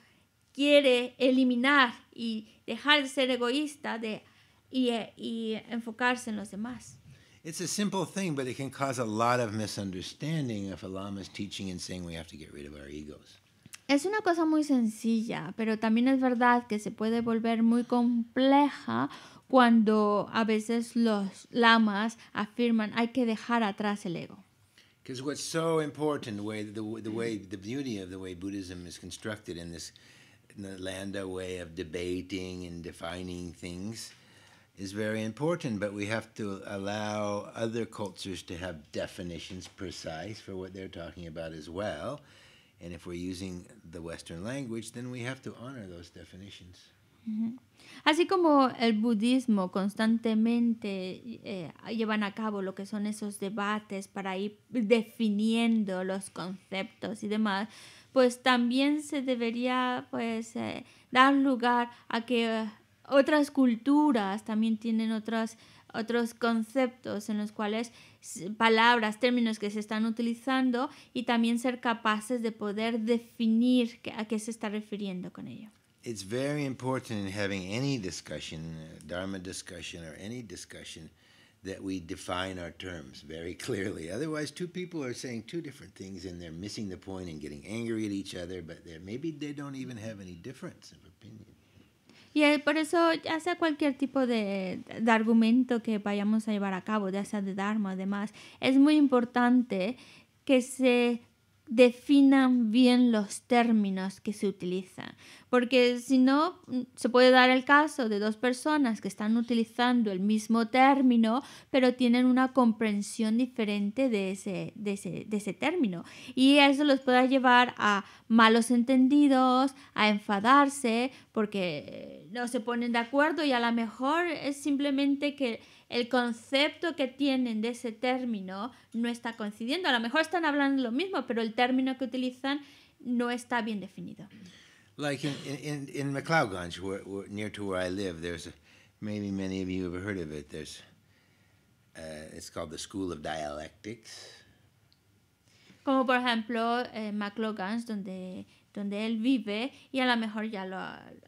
quiere eliminar y dejar de ser egoísta de, y, eh, y enfocarse en los demás. It's a simple thing, but it can cause a lot of misunderstanding if a lama is teaching and saying we have to get rid of our egos es una cosa muy sencilla, pero también es verdad que se puede volver muy compleja cuando a veces los lamas afirman hay que dejar atrás el ego. Because what's so important, the way, the, the way, the beauty of the way Buddhism is constructed in this Nalanda way of debating and defining things is very important, but we have to allow other cultures to have definitions precise for what they're talking about as well. And if we're using the Western language, then we have to honor those definitions. Así como el budismo constantemente eh, llevan a cabo lo que son esos debates para ir definiendo los conceptos y demás, pues también se debería pues eh, dar lugar a que eh, otras culturas también tienen otras otros conceptos en los cuales palabras, términos que se están utilizando y también ser capaces de poder definir a qué se está refiriendo con ello. It's very important in having any discussion, uh, Dharma discussion or any discussion, that we define our terms very clearly. Otherwise, two people are saying two different things and they're missing the point and getting angry at each other, but maybe they don't even have any difference of opinion. Y eh, por eso, ya sea cualquier tipo de, de, argumento que vayamos a llevar a cabo, ya sea de Dharma o es muy importante que se definan bien los términos que se utilizan, porque si no, mm, se puede dar el caso de dos personas que están utilizando el mismo término, pero tienen una comprensión diferente de ese, de término. Y eso los puede llevar a malos entendidos, a enfadarse, porque eh, no se ponen de acuerdo y a lo mejor es simplemente que el concepto que tienen de ese término no está coincidiendo. A lo mejor están hablando lo mismo, pero el término que utilizan no está bien definido. Like in, in, in where, near to where I live, there's a, maybe many of you have heard of it. There's uh, it's called the School of Dialectics. Como por ejemplo eh, McLeodganj, donde donde él vive y a lo mejor ya lo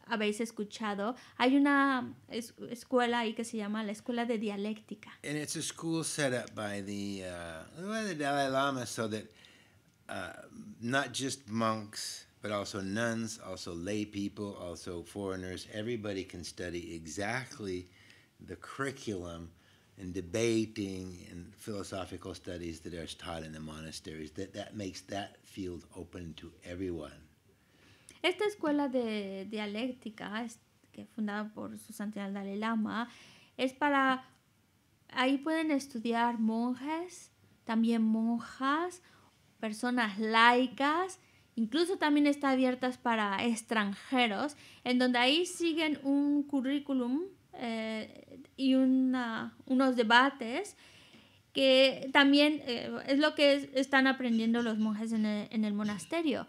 habéis escuchado. Hay una es escuela ahí que se llama la Escuela de Dialéctica. And it's a school set up by the, uh, by the Dalai Lama so that uh, not just monks, but also nuns, also lay people, also foreigners, everybody can study exactly the curriculum and debating and philosophical studies that are taught in the monasteries that that makes that field open to everyone Esta escuela de dialéctica, fundada por su santidad Dalai Lama, es para... Ahí pueden estudiar monjes, también monjas, personas laicas, incluso también está abiertas para extranjeros, en donde ahí siguen un currículum eh, y una, unos debates que también eh, es lo que están aprendiendo los monjes en el monasterio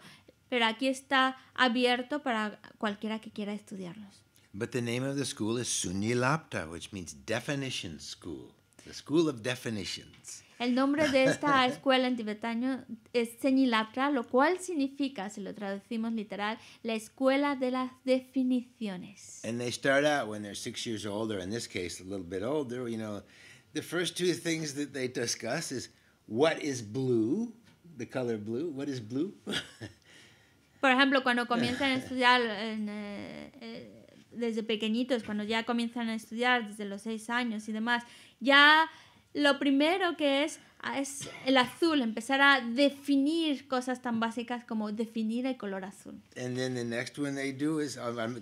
pero aquí está abierto para cualquiera que quiera estudiarlos. But the name of the school is Sunilapta, which means definition school, the school of definitions. El nombre de esta escuela en tibetano es Sunilapta, lo cual significa, si lo traducimos literal, la escuela de las definiciones. And they start out when they're six years old, or in this case, a little bit older. You know, the first two things that they discuss is what is blue, the color blue. What is blue? Por ejemplo, cuando comienzan a estudiar eh, eh, desde pequeñitos, cuando ya comienzan a estudiar desde los seis años y demás, ya lo primero que es ah, es el azul, empezar a definir cosas tan básicas como definir el color azul. And then next one they do is, I'm, I'm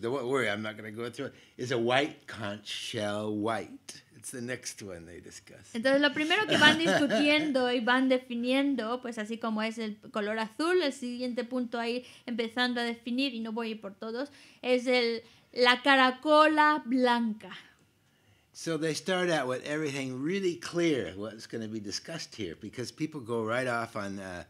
not going to go through is a white conch shell white. It's the next one they discuss. Entonces lo primero que van discutiendo y van definiendo, pues así como es el color azul, el siguiente punto ahí empezando a definir, y no voy por todos, es el, la caracola blanca. So they start out with everything really clear, what's going to be discussed here, because people go right off on, uh,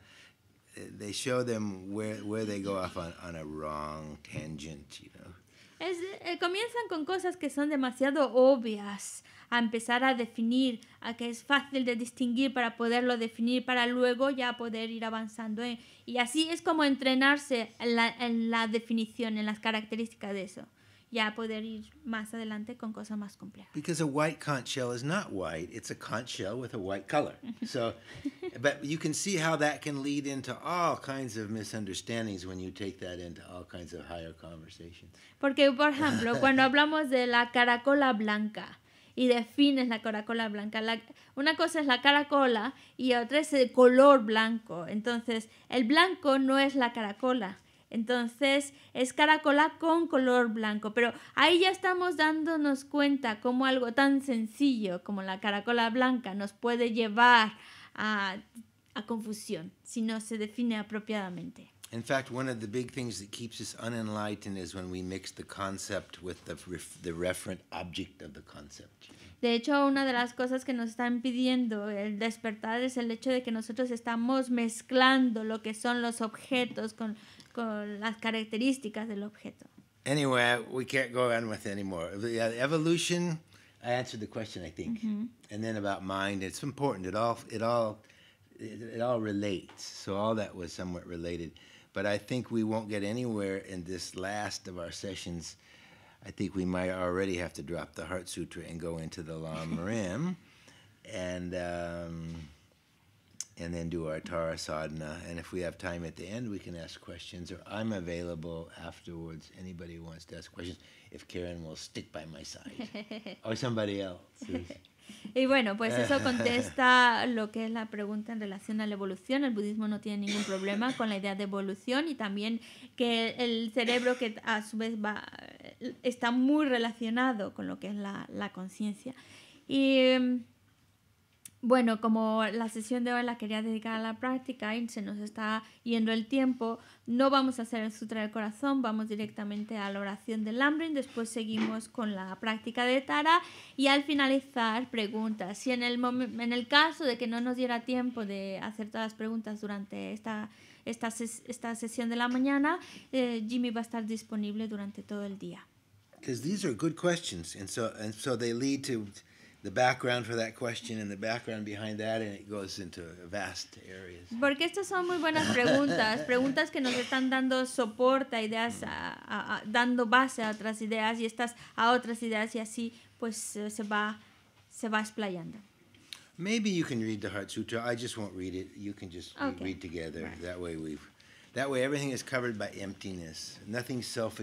they show them where, where they go off on, on a wrong tangent, you know. Es, eh, comienzan con cosas que son demasiado obvias a empezar a definir, a que es fácil de distinguir para poderlo definir, para luego ya poder ir avanzando. y así es como entrenarse en la, definición, en las características de eso. Ya poder ir más adelante con cosas más complejas. Porque, por ejemplo, cuando hablamos de la caracola blanca, y defines la caracola blanca. una cosa es la caracola y otra es el color blanco. Entonces, el blanco no es la caracola. Entonces es caracola con color blanco, pero ahí ya estamos dándonos cuenta cómo algo tan sencillo como la caracola blanca nos puede llevar a, a confusión si no se define apropiadamente. In fact, one of the big things that keeps us unenlightened is when we mix the concept with the, the referent De hecho, una de las cosas que nos están pidiendo el despertar es el hecho de que nosotros estamos mezclando lo que son los objetos con, con las características del objeto. Anyway, we can't go on with it anymore. The uh, evolution, I answered the question, I think. Mm -hmm. And then about mind, it's important. It all, it all, it, it all relates. So all that was somewhat related. But I think we won't get anywhere in this last of our sessions I think we might already have to drop the Heart Sutra and go into the Lam Rim and, um, and then do our Tara Sadhana. And if we have time at the end, we can ask questions, or I'm available afterwards. Anybody who wants to questions, if Karen will stick by my side, or somebody else. Y bueno, pues eso contesta lo que es la pregunta en relación a la evolución. El budismo no tiene ningún problema con la idea de evolución y también que el cerebro que a su vez va está muy relacionado con lo que es la, la conciencia. Y bueno, como la sesión de hoy la quería dedicar a la práctica y se nos está yendo el tiempo, no vamos a hacer el Sutra del Corazón, vamos directamente a la oración del Lambrin, después seguimos con la práctica de Tara y al finalizar preguntas. Si en el, en el caso de que no nos diera tiempo de hacer todas las preguntas durante esta, esta, esta sesión de la mañana, eh, Jimmy va a estar disponible durante todo el día. because these are good questions, and so and so they lead to the background for that question and the background behind that, and it goes into vast areas. Porque estas son muy buenas preguntas, preguntas que nos están dando soporte a ideas, a, a, dando base a otras ideas y estas a otras ideas y así pues eh, se va se va explayando. Maybe you can read the Heart Sutra. I just won't read it. You can just okay. read together. Right. That way we've emptiness. self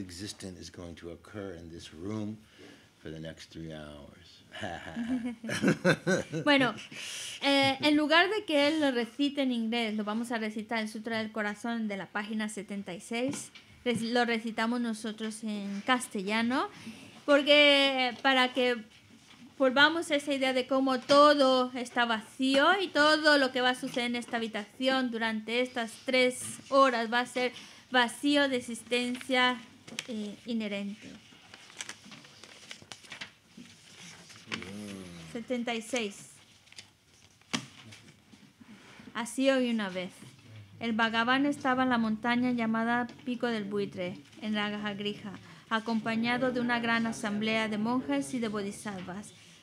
bueno, eh, en lugar de que él lo recite en inglés, lo vamos a recitar en Sutra del Corazón de la página 76. Lo recitamos nosotros en castellano, porque para que volvamos a esa idea de cómo todo está vacío y todo lo que va a suceder en esta habitación durante estas tres horas va a ser vacío de existencia eh, inherente. 76. Mm. Así hoy una vez. El vagabundo estaba en la montaña llamada Pico del Buitre, en la Gaja Grija, acompañado de una gran asamblea de monjes y de bodhisattvas.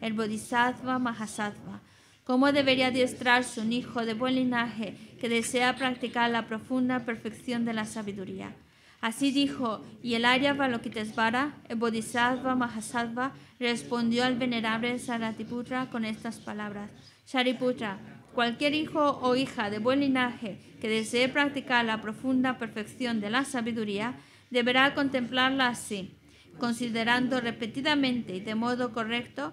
el bodhisattva mahasattva. ¿Cómo debería adiestrarse un hijo de buen linaje que desea practicar la profunda perfección de la sabiduría? Así dijo, y el Arya Valokitesvara, el Bodhisattva Mahasattva, respondió al venerable Saratiputra con estas palabras. Sariputra, cualquier hijo o hija de buen linaje que desee practicar la profunda perfección de la sabiduría, deberá contemplarla así, considerando repetidamente y de modo correcto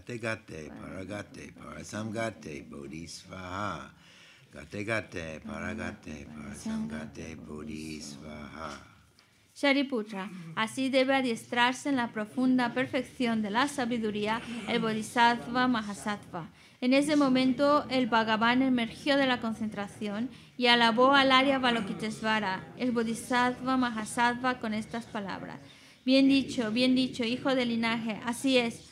Gate Paragate Parasamgate Bodhisvaha. Gate Paragate Parasamgate Bodhisvaha. Shariputra, así debe adiestrarse en la profunda perfección de la sabiduría el Bodhisattva Mahasattva. En ese momento el Bhagavan emergió de la concentración y alabó al Arya Balokitesvara, el Bodhisattva Mahasattva, con estas palabras. Bien dicho, bien dicho, hijo del linaje, así es.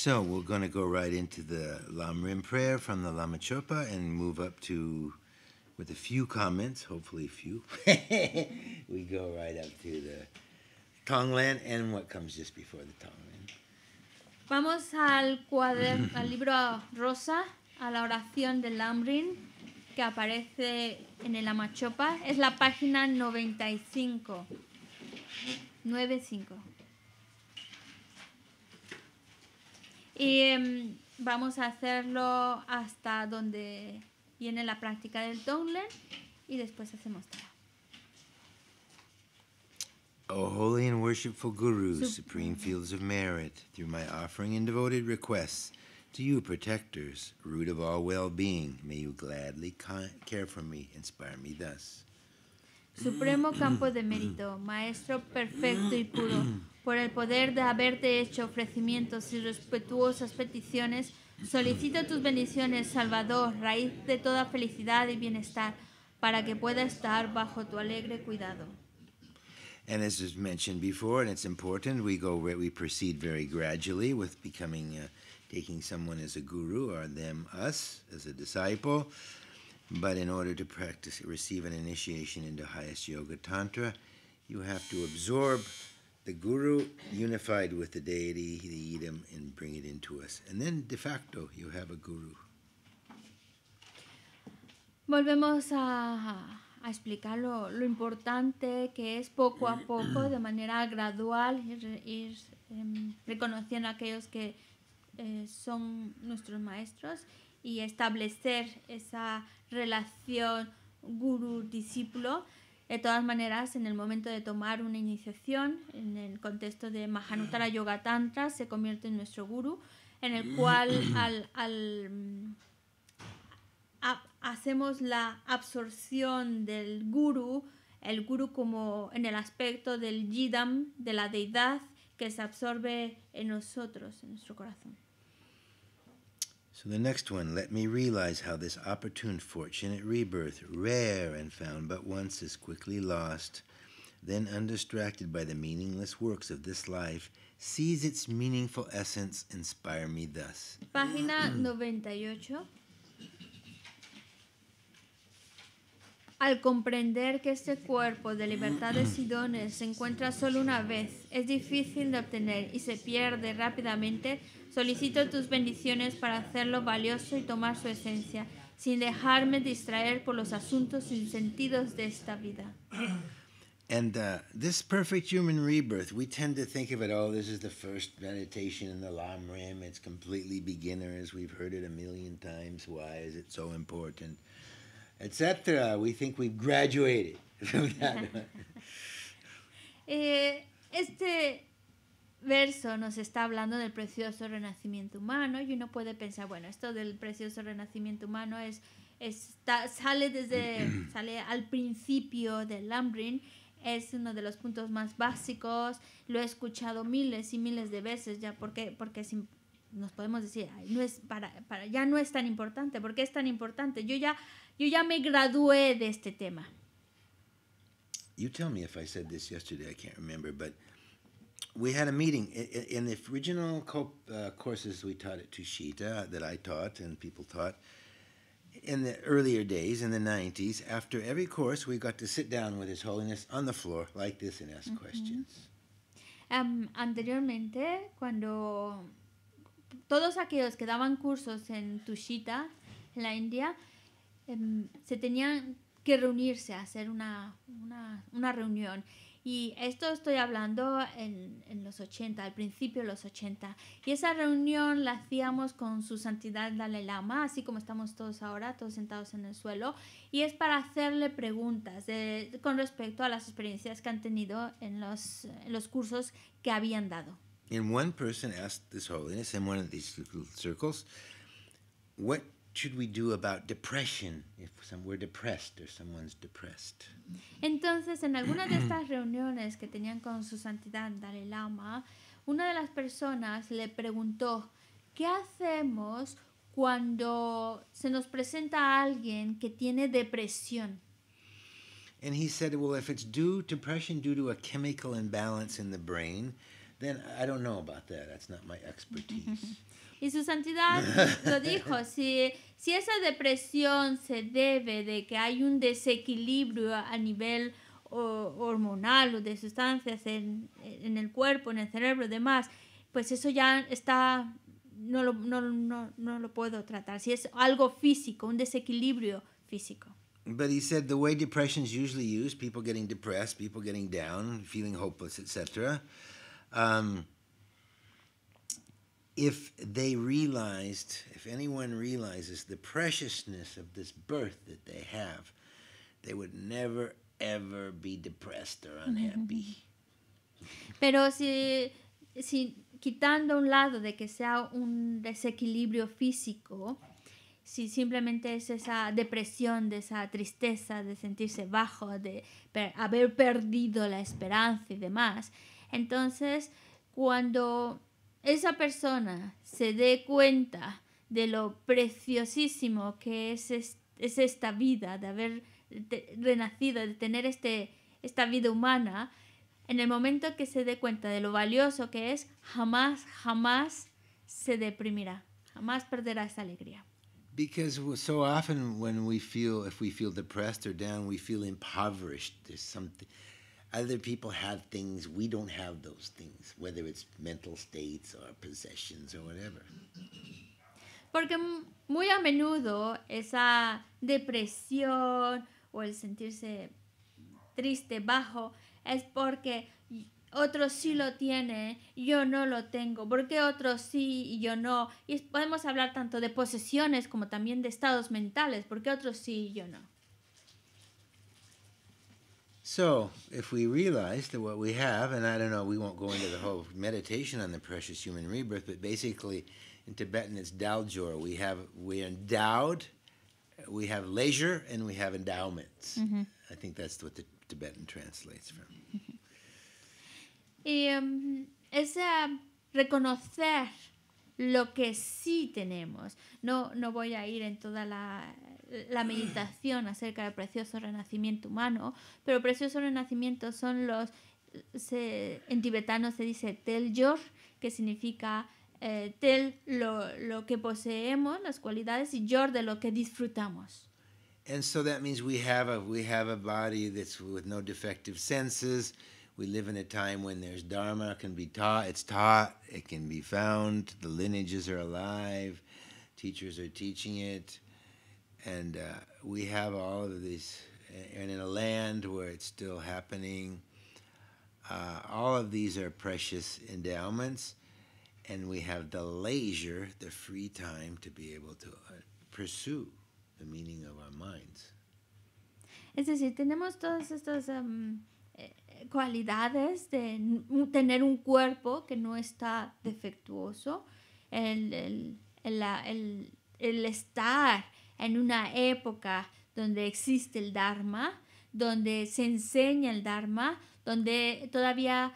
So we're going to go right into the Lamrim prayer from the Lama Chopa and move up to, with a few comments, hopefully few, we go right up to the Tonglen and what comes just before the Tonglen. Vamos al, cuaderno, al libro rosa, a la oración de Lamrim, que aparece en el Lama Chopa. Es la página 95. 95. Y em, vamos a hacerlo hasta donde viene la práctica del Tonglen y después hacemos tara. O holy and worshipful Guru, supreme fields of merit, through my offering and devoted requests, to you, protectors, root of all well being, may you gladly care for me, inspire me thus. Supremo campo de mérito, maestro perfecto y puro. por el poder de haberte hecho ofrecimientos y respetuosas peticiones, solicito tus bendiciones, Salvador, raíz de toda felicidad y bienestar, para que pueda estar bajo tu alegre cuidado. And as was mentioned before, and it's important, we go we proceed very gradually with becoming, uh, taking someone as a guru or them us as a disciple. But in order to practice, receive an initiation into highest yoga tantra, you have to absorb the guru unified with the deity, the and bring it into us. And de facto, you have a Volvemos a, a explicar lo, importante que es poco a poco, de manera gradual, ir, em, reconociendo a aquellos que eh, son nuestros maestros y establecer esa relación guru-discípulo. De todas maneras, en el momento de tomar una iniciación, en el contexto de Mahanuttara mm. Yoga Tantra, se convierte en nuestro guru, en el mm. cual al, mm, hacemos la absorción del guru, el guru como en el aspecto del yidam, de la deidad, que se absorbe en nosotros, en nuestro corazón. So the next one, let me realize how this opportune, fortunate rebirth, rare and found but once, is quickly lost. Then, undistracted by the meaningless works of this life, sees its meaningful essence, inspire me thus. Página 98. Al comprender que este cuerpo de libertades y dones se encuentra solo una vez, es difícil de obtener y se pierde rápidamente, solicito tus bendiciones para hacerlo valioso y tomar su esencia, sin dejarme distraer por los asuntos sin sentidos de esta vida. And uh, this perfect human rebirth, we tend to think of it, oh, this is the first meditation in the Lam Rim. It's completely beginner's. we've heard it a million times. Why is it so important? etcétera, We think we've graduated eh, este verso nos está hablando del precioso renacimiento humano y uno puede pensar, bueno, esto del precioso renacimiento humano es, está, sale desde sale al principio del Lambrin, es uno de los puntos más básicos, lo he escuchado miles y miles de veces ya porque porque es nos podemos decir, Ay, no es para, para, ya no es tan importante, es tan importante. Yo ya, yo ya me gradué de este tema. You tell me if I said this yesterday, I can't remember, but we had a meeting. In the original co uh, courses we taught at Tushita, uh, that I taught and people taught, in the earlier days, in the 90s, after every course, we got to sit down with His Holiness on the floor like this and ask mm -hmm. questions. Um, anteriormente, cuando todos aquellos que daban cursos en Tushita, en la India, em, se tenían que reunirse, hacer una, reunión. Y esto estoy hablando en, los 80, al principio de los 80. Y esa reunión la hacíamos con su santidad Dalai Lama, así como estamos todos ahora, todos sentados en el suelo. Y es para hacerle preguntas con respecto a las experiencias que han tenido en los cursos que habían dado. And one person asked this Holiness in one of these little circles, What should we do about depression if some, we're depressed or someone's depressed? Entonces, en alguna de estas reuniones que tenían con su santidad Dalai Lama, una de las personas le preguntó, ¿qué hacemos cuando se nos presenta alguien que tiene depresión? And he said, well, if it's due depression due to a chemical imbalance in the brain, then I don't know about that. That's not my expertise. Y su santidad lo dijo, si, si esa depresión se debe de que hay un desequilibrio a nivel hormonal o de sustancias en, en, el cuerpo, en el cerebro demás, pues eso ya está, no lo, no, no, no lo puedo tratar. Si es algo físico, un desequilibrio físico. But he said the way depression is usually used, people getting depressed, people getting down, feeling hopeless, etc., Um, if they realized, if anyone realizes the preciousness of this birth that they have, they would never ever be depressed or unhappy. Pero si, si quitando un lado de que sea un desequilibrio físico, si simplemente es esa depresión, de esa tristeza, de sentirse bajo, de per haber perdido la esperanza y demás, entonces, cuando esa persona se dé cuenta de lo preciosísimo que es, esta vida, de haber renacido, de tener este, esta vida humana, en el momento que se dé cuenta de lo valioso que es, jamás, jamás se deprimirá, jamás perderá esa alegría. Because so often when we feel, if we feel depressed or down, Other people have things. We don't have those things, whether it's mental states or possessions or whatever. Porque muy a menudo esa depresión o el sentirse triste, bajo, es porque otros sí lo tienen, yo no lo tengo, porque otros sí y yo no. Y podemos hablar tanto de posesiones como también de estados mentales, porque otros sí y yo no. So, if we realize that what we have, and I don't know, we won't go into the whole meditation on the precious human rebirth, but basically in Tibetan it's Daljor. We have, we're endowed, we have leisure, and we have endowments. Mm-hmm. I think that's what the Tibetan translates from. um, es um, reconocer lo que sí tenemos. No, no voy a ir en toda la la meditación acerca del precioso renacimiento humano, pero precioso renacimiento son los, se, en tibetano se dice tel yor, que significa eh, tel lo, que poseemos, las cualidades, y yor de lo que disfrutamos. And so that means we have a we have a body that's with no defective senses. We live in a time when there's dharma can be taught, it's taught, it can be found, the lineages are alive, teachers are teaching it. and uh, we have all of these, and in a land where it's still happening, uh, all of these are precious endowments, and we have the leisure, the free time to be able to uh, pursue the meaning of our minds. Es decir, tenemos todas estas um, eh, cualidades de tener un cuerpo que no está defectuoso, el, el, el, el estar. en una época donde existe el Dharma, donde se enseña el Dharma, donde todavía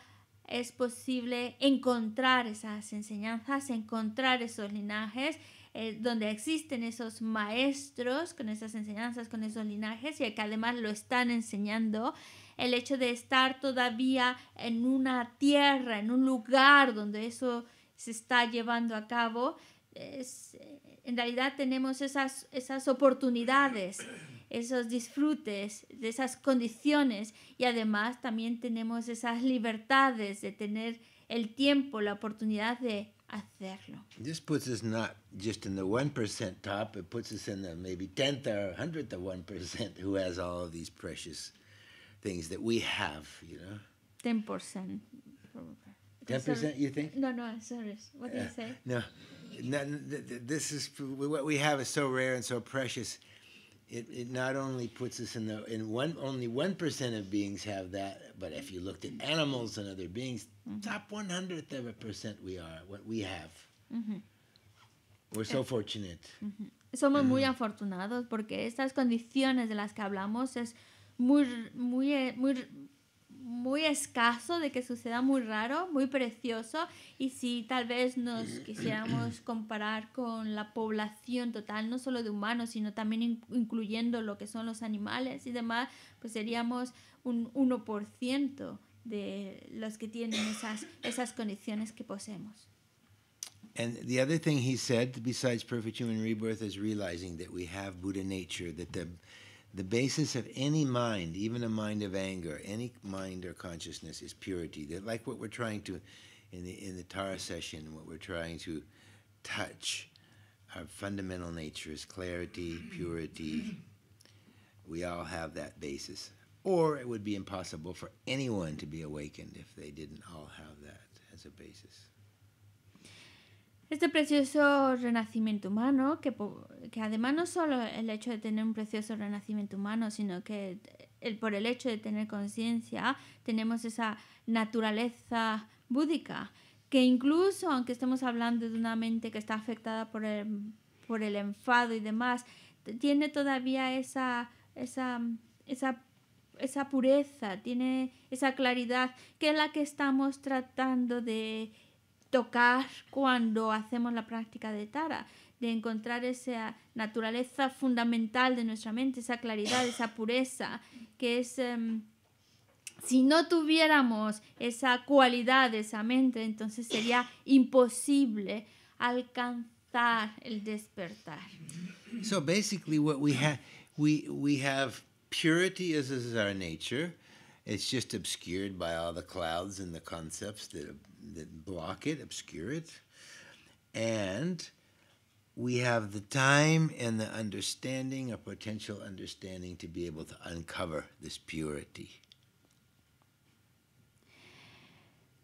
es posible encontrar esas enseñanzas, encontrar esos linajes, eh, donde existen esos maestros con esas enseñanzas, con esos linajes y que además lo están enseñando. El hecho de estar todavía en una tierra, en un lugar donde eso se está llevando a cabo, es, eh, en realidad tenemos esas, esas oportunidades, esos disfrutes, de esas condiciones y además también tenemos esas libertades de tener el tiempo, la oportunidad de hacerlo. This puts us not just in the 1% top, it puts us in the maybe 10th or 100th of 1% who has all of these precious things that we have, you know. 10%. 10% you think? No, no, sorry. What do you eh, say? no. this is what we have is so rare and so precious. It, it not only puts us in the in one only one percent of beings have that, but if you looked at animals and other beings, mm-hmm. top one hundredth of a percent we are what we have. Mm-hmm. We're so eh. fortunate. Mm-hmm. Somos muy afortunados porque estas condiciones de las que hablamos es muy muy muy muy escaso, de que suceda muy raro, muy precioso, y si tal vez nos quisiéramos comparar con la población total, no solo de humanos, sino también incluyendo lo que son los animales y demás, pues seríamos un 1% de los que tienen esas, esas condiciones que poseemos. And the other thing he said, besides perfect human rebirth, is realizing that we have Buddha nature, that the the basis of any mind, even a mind of anger, any mind or consciousness is purity. That like what we're trying to in the in the Tara session, what we're trying to touch, our fundamental nature is clarity, purity. We all have that basis. Or it would be impossible for anyone to be awakened if they didn't all have that as a basis. Este precioso renacimiento humano, que, además no solo el hecho de tener un precioso renacimiento humano, sino que el, por el hecho de tener conciencia, tenemos esa naturaleza búdica, que incluso aunque estemos hablando de una mente que está afectada por el, por el enfado y demás, tiene todavía esa, esa, esa esa pureza, tiene esa claridad que es la que estamos tratando de tocar cuando hacemos la práctica de Tara, de encontrar esa naturaleza fundamental de nuestra mente, esa claridad, esa pureza, que es... Em, si no tuviéramos esa cualidad de esa mente, entonces sería imposible alcanzar el despertar. So basically what we have we we have purity as is our nature. It's just obscured by all the clouds and the concepts that That block it, obscure it. And we have the time and the understanding, a potential understanding, to be able to uncover this purity.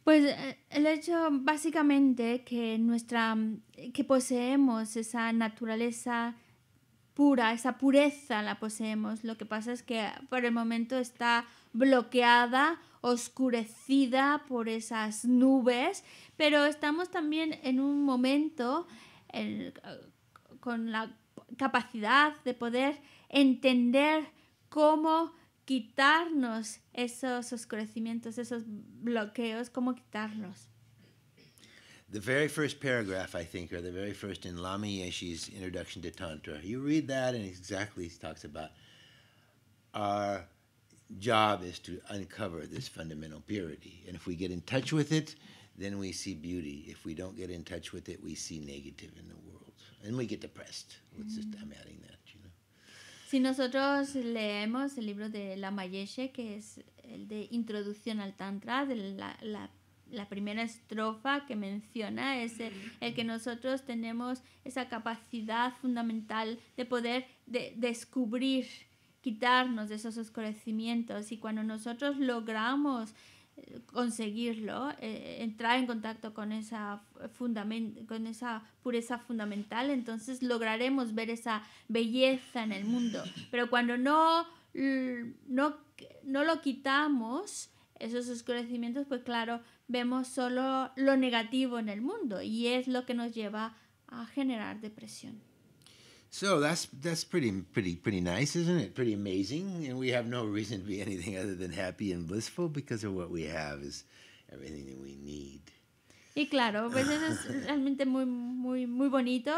Pues eh, el hecho básicamente que nuestra que poseemos esa naturaleza pura, esa pureza la poseemos. Lo que pasa es que por el momento está bloqueada oscurecida por esas nubes, pero estamos también en un momento con la capacidad de poder entender cómo quitarnos esos oscurecimientos, esos bloqueos, cómo quitarlos. The very first paragraph, I think, or the very first in Lami Introduction to Tantra, you read that and exactly he talks about our job is to uncover this fundamental purity. And if we get in touch with it, then we see beauty. If we don't get in touch with it, we see negative in the world. And we get depressed. Mm. I'm adding that, you know. Si nosotros leemos el libro de la Mayeshe que es el de Introducción al Tantra, de la, la, la primera estrofa que menciona es el, el, que nosotros tenemos esa capacidad fundamental de poder de, descubrir quitarnos de esos oscurecimientos y cuando nosotros logramos eh, conseguirlo, eh, entrar en contacto con esa, con esa pureza fundamental, entonces lograremos ver esa belleza en el mundo. Pero cuando no, no, no lo quitamos, esos oscurecimientos, pues claro, vemos solo lo negativo en el mundo y es lo que nos lleva a generar depresión. So that's that's pretty pretty pretty nice, isn't it? Pretty amazing, and we have no reason to be anything other than happy and blissful because of what we have is everything that we need. Y claro, pues eso es realmente muy muy muy bonito,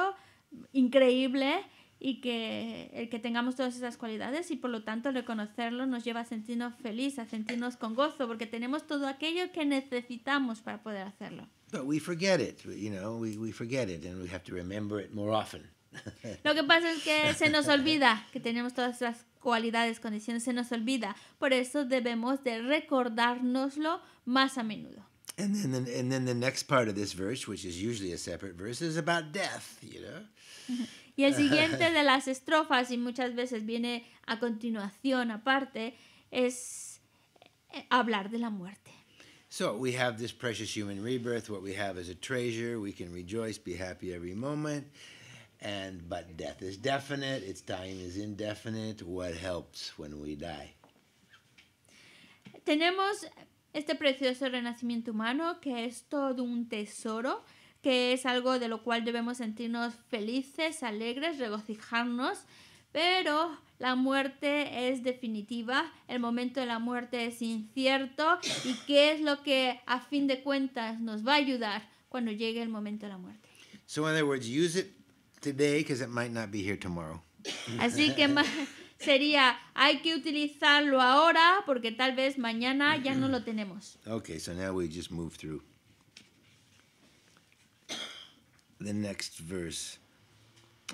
increíble y que el que tengamos todas esas cualidades y por lo tanto reconocerlo nos lleva a sentirnos feliz, a sentirnos con gozo porque tenemos todo aquello que necesitamos para poder hacerlo. But we forget it, you know, we, we forget it and we have to remember it more often. Lo que pasa es que se nos olvida que tenemos todas las cualidades, condiciones, se nos olvida. Por eso debemos de recordárnoslo más a menudo. And the, next part of this verse, which is usually a separate verse, is about death, you know? Y el siguiente de las estrofas, y muchas veces viene a continuación aparte, es eh, hablar de la muerte. So we have this precious human rebirth. What we have is a treasure. We can rejoice, be happy every moment. And but death is definite, its is indefinite. What helps when we die? Tenemos este precioso renacimiento humano que es todo un tesoro, que es algo de lo cual debemos sentirnos felices, alegres, regocijarnos, pero la muerte es definitiva, el momento de la muerte es incierto y qué es lo que a fin de cuentas nos va a ayudar cuando llegue el momento de la muerte. So in other words, use it today because it might not be here tomorrow. Así que sería hay que utilizarlo ahora porque tal vez mañana ya no lo tenemos. Okay, so now we just move through the next verse.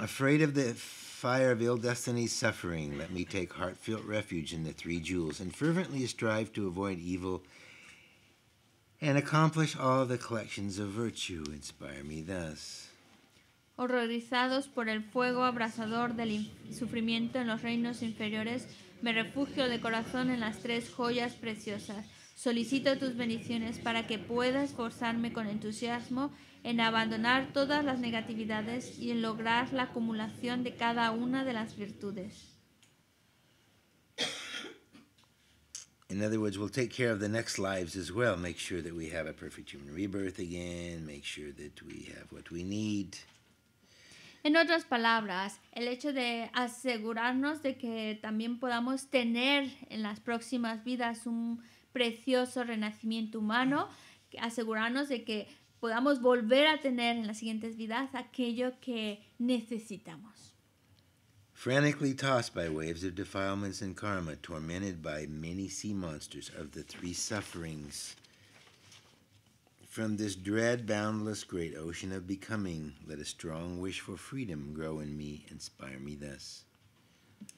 Afraid of the fire of ill destiny's suffering, let me take heartfelt refuge in the three jewels and fervently strive to avoid evil and accomplish all the collections of virtue. Inspire me thus. Horrorizados por el fuego abrasador del sufrimiento en los reinos inferiores, me refugio de corazón en las tres joyas preciosas. Solicito tus bendiciones para que pueda esforzarme con entusiasmo en abandonar todas las negatividades y en lograr la acumulación de cada una de las virtudes. in other words, we'll take care of the next lives as well. Make sure that we have a perfect human rebirth again. Make sure that we have what we need. En otras palabras, el hecho de asegurarnos de que también podamos tener en las próximas vidas un precioso renacimiento humano, asegurarnos de que podamos volver a tener en las siguientes vidas aquello que necesitamos. Frantically tossed by waves of defilements and karma, tormented by many sea monsters of the three sufferings.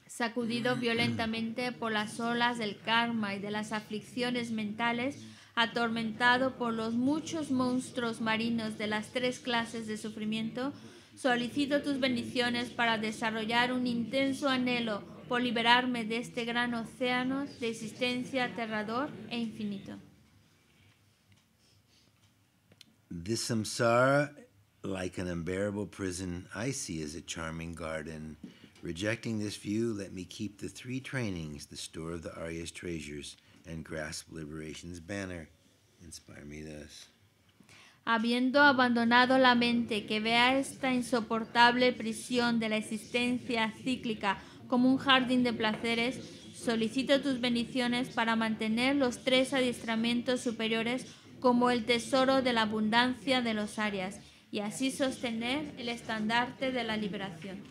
Sacudido violentamente por las olas del karma y de las aflicciones mentales, atormentado por los muchos monstruos marinos de las tres clases de sufrimiento, solicito tus bendiciones para desarrollar un intenso anhelo por liberarme de este gran océano de existencia aterrador e infinito. This samsara, like an unbearable prison, I see as a charming garden. Rejecting this view, let me keep the three trainings, the store of the Arya's treasures, and grasp liberation's banner. Inspire me thus. Habiendo abandonado la mente que vea esta insoportable prisión de la existencia cíclica como un jardín de placeres, solicito tus bendiciones para mantener los tres adiestramientos superiores como el tesoro de la abundancia de los Arias, y así sostener el estandarte de la liberación.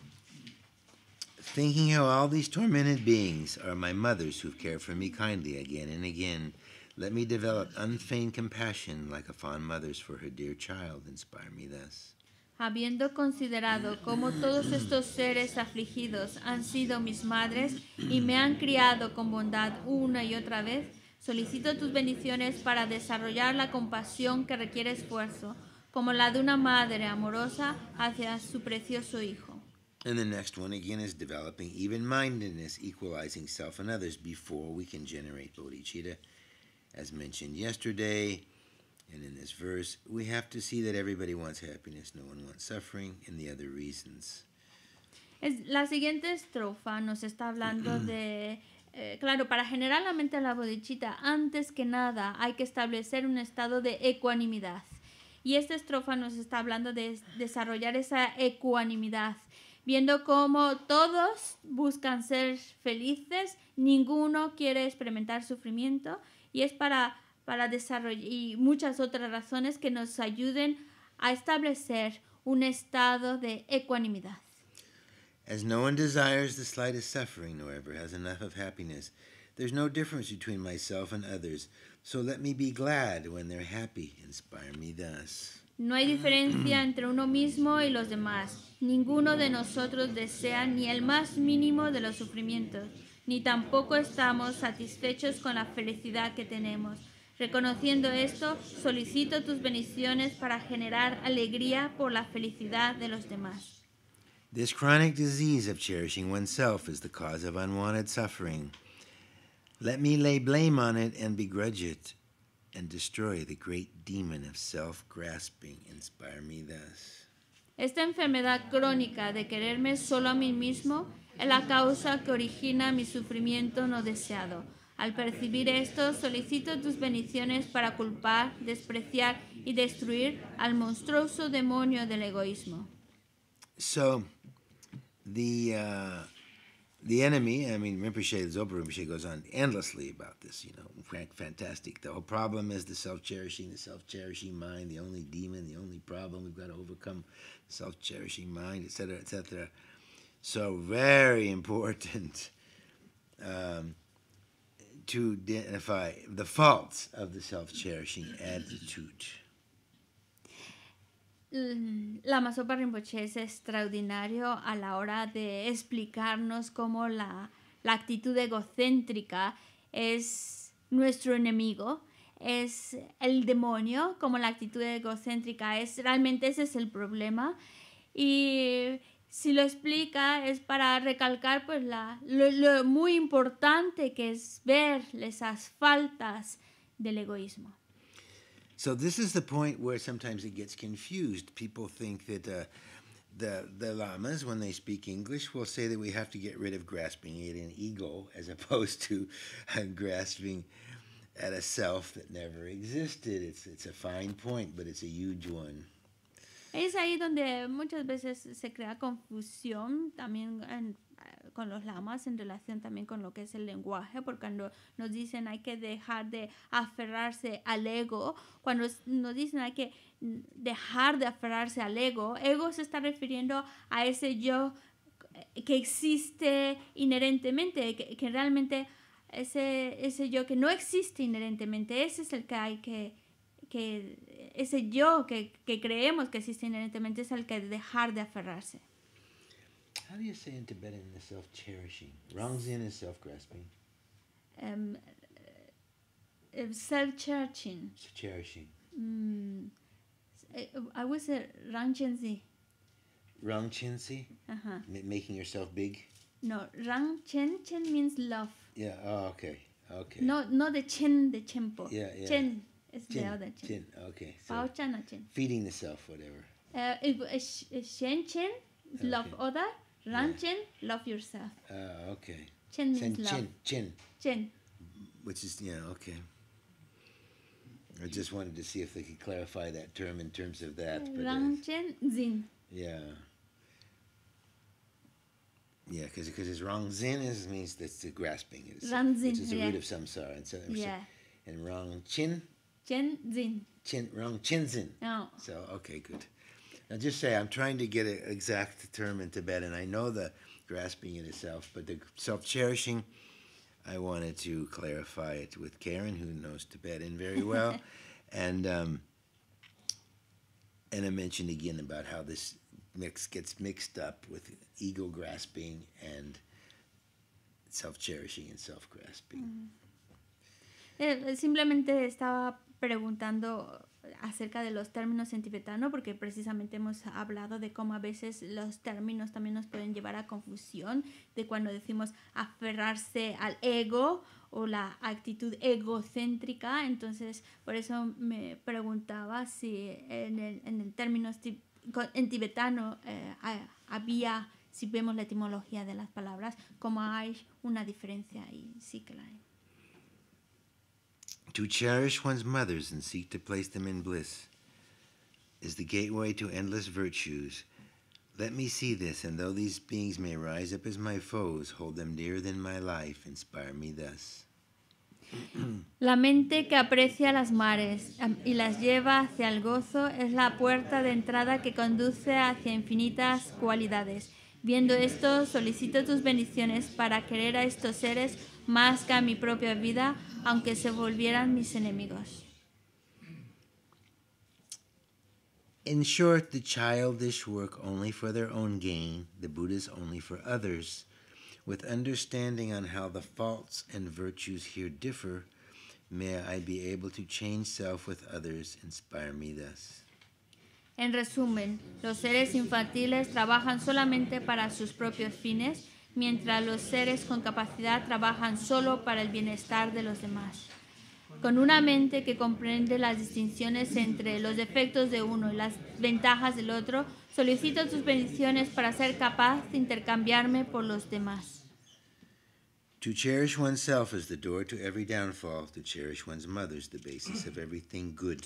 Thinking how all these tormented beings are my mothers who've cared for me kindly again and again, let me develop unfeigned compassion like a fond mother's for her dear child. Inspire me thus. Habiendo considerado cómo todos estos seres afligidos han sido mis madres y me han criado con bondad una y otra vez, Solicito tus bendiciones para desarrollar la compasión que requiere esfuerzo, como la de una madre amorosa hacia su precioso hijo. And the next one again is developing even mindedness, equalizing self and others before we can generate bodhicitta. As mentioned yesterday, and in this verse, we have to see that everybody wants happiness, no one wants suffering, and the other reasons. la siguiente estrofa nos está hablando de eh, claro, para generar la mente a la bodichita, antes que nada hay que establecer un estado de ecuanimidad. Y esta estrofa nos está hablando de desarrollar esa ecuanimidad, viendo cómo todos buscan ser felices, ninguno quiere experimentar sufrimiento y es para, para desarrollar y muchas otras razones que nos ayuden a establecer un estado de ecuanimidad. No hay diferencia entre uno mismo y los demás. Ninguno de nosotros desea ni el más mínimo de los sufrimientos, ni tampoco estamos satisfechos con la felicidad que tenemos. Reconociendo esto, solicito tus bendiciones para generar alegría por la felicidad de los demás. This chronic disease of cherishing oneself is the cause of unwanted suffering. Let me lay blame on it and begrudge it and destroy the great demon of self grasping. Inspire me thus. Esta enfermedad crónica de quererme solo a mí mismo es la causa que origina mi sufrimiento no deseado. Al percibir esto, solicito tus bendiciones para culpar, despreciar y destruir al monstruoso demonio del egoísmo. So, the uh, the enemy, I mean, Rinpoche, Zopa Rinpoche goes on endlessly about this, you know, fantastic. The whole problem is the self-cherishing, the self-cherishing mind, the only demon, the only problem we've got to overcome, the self-cherishing mind, etc., etc. So very important um, to identify the faults of the self-cherishing attitude. la Masopa Rinpoche es extraordinario a la hora de explicarnos cómo la, actitud egocéntrica es nuestro enemigo, es el demonio, como la actitud egocéntrica es. Realmente ese es el problema. Y si lo explica es para recalcar pues lo muy importante que es ver esas faltas del egoísmo. So this is the point where sometimes it gets confused. People think that uh, the, the lamas, when they speak English, will say that we have to get rid of grasping at an ego as opposed to uh, grasping at a self that never existed. It's, it's a fine point, but it's a huge one. Es ahí donde muchas veces se crea confusión también en con los lamas en relación también con lo que es el lenguaje, porque cuando nos dicen hay que dejar de aferrarse al ego, cuando nos dicen hay que dejar de aferrarse al ego, ego se está refiriendo a ese yo que existe inherentemente, que, realmente ese, ese yo que no existe inherentemente, ese es el que hay que, que ese yo que, que creemos que existe inherentemente es el que dejar de aferrarse. How do you say in Tibetan The self cherishing? Rangzin is self grasping. Um, uh, um, self cherishing. cherishing. Mm, uh, I was a Rangjinzi. zhi. Uh-huh. M- making yourself big? No, Rangchen Chen means love. Yeah, oh, okay. Okay. No, not the chin, the chenpo. Yeah, yeah. Chen is chin, the other chin. Chin, okay. So chin. Feeding the self, whatever. Uh, it, uh, uh, shen chen, love okay. other chen, love yourself. Uh, okay. Chen means Chen, love. Chen, Chen. Chen. Which is, yeah, okay. I just wanted to see if they could clarify that term in terms of that. Uh, chen zin. Yeah. Yeah, because because wrong zin is means that's the grasping, it's, Ranzin, which is the yeah. root of samsara, and so yeah. and wrong chin, chin zin, chin wrong chin zin. No. Oh. So okay, good. I'll just say I'm trying to get an exact term in Tibet, and I know the grasping in itself, but the self-cherishing, I wanted to clarify it with Karen, who knows Tibetan very well, and um, and I mentioned again about how this mix gets mixed up with ego grasping and self-cherishing and self-grasping. Mm. Simplemente estaba preguntando acerca de los términos en tibetano, porque precisamente hemos hablado de cómo a veces los términos también nos pueden llevar a confusión, de cuando decimos aferrarse al ego o la actitud egocéntrica. Entonces, por eso me preguntaba si en el, en en tibetano eh, había, si vemos la etimología de las palabras, cómo hay una diferencia y sí que la hay. To cherish one's mothers and seek to place them in bliss is the gateway to endless virtues. Let me see this, and though these beings may rise up as my foes, hold them dearer than my life, inspire me thus. La mente que aprecia las mares y las lleva hacia el gozo es la puerta de entrada que conduce hacia infinitas cualidades. Viendo esto, solicito tus bendiciones para querer a estos seres más que a mi propia vida, aunque se volvieran mis enemigos. In short, the childish work only for their own gain, the Buddha's only for others. With understanding on how the faults and virtues here differ, may I be able to change self with others, inspire me thus. En resumen, los seres infantiles trabajan solamente para sus propios fines mientras los seres con capacidad trabajan solo para el bienestar de los demás. Con una mente que comprende las distinciones entre los defectos de uno y las ventajas del otro, solicito sus bendiciones para ser capaz de intercambiarme por los demás. To cherish oneself is the door to every downfall. To cherish one's mother is the basis of everything good.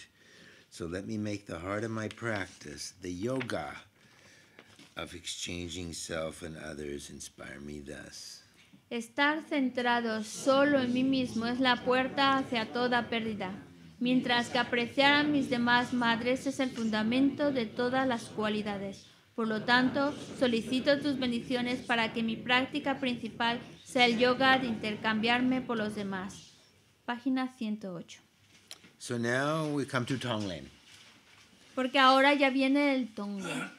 So let me make the heart of my practice the yoga exchanging self and others inspire me thus. Estar centrado solo en mí mismo es la puerta hacia toda pérdida, mientras que apreciar a mis demás madres es el fundamento de todas las cualidades. Por lo tanto, solicito tus bendiciones para que mi práctica principal sea el yoga de intercambiarme por los demás. Página 108. So now we come to Tonglen. Porque ahora ya viene el Tonglen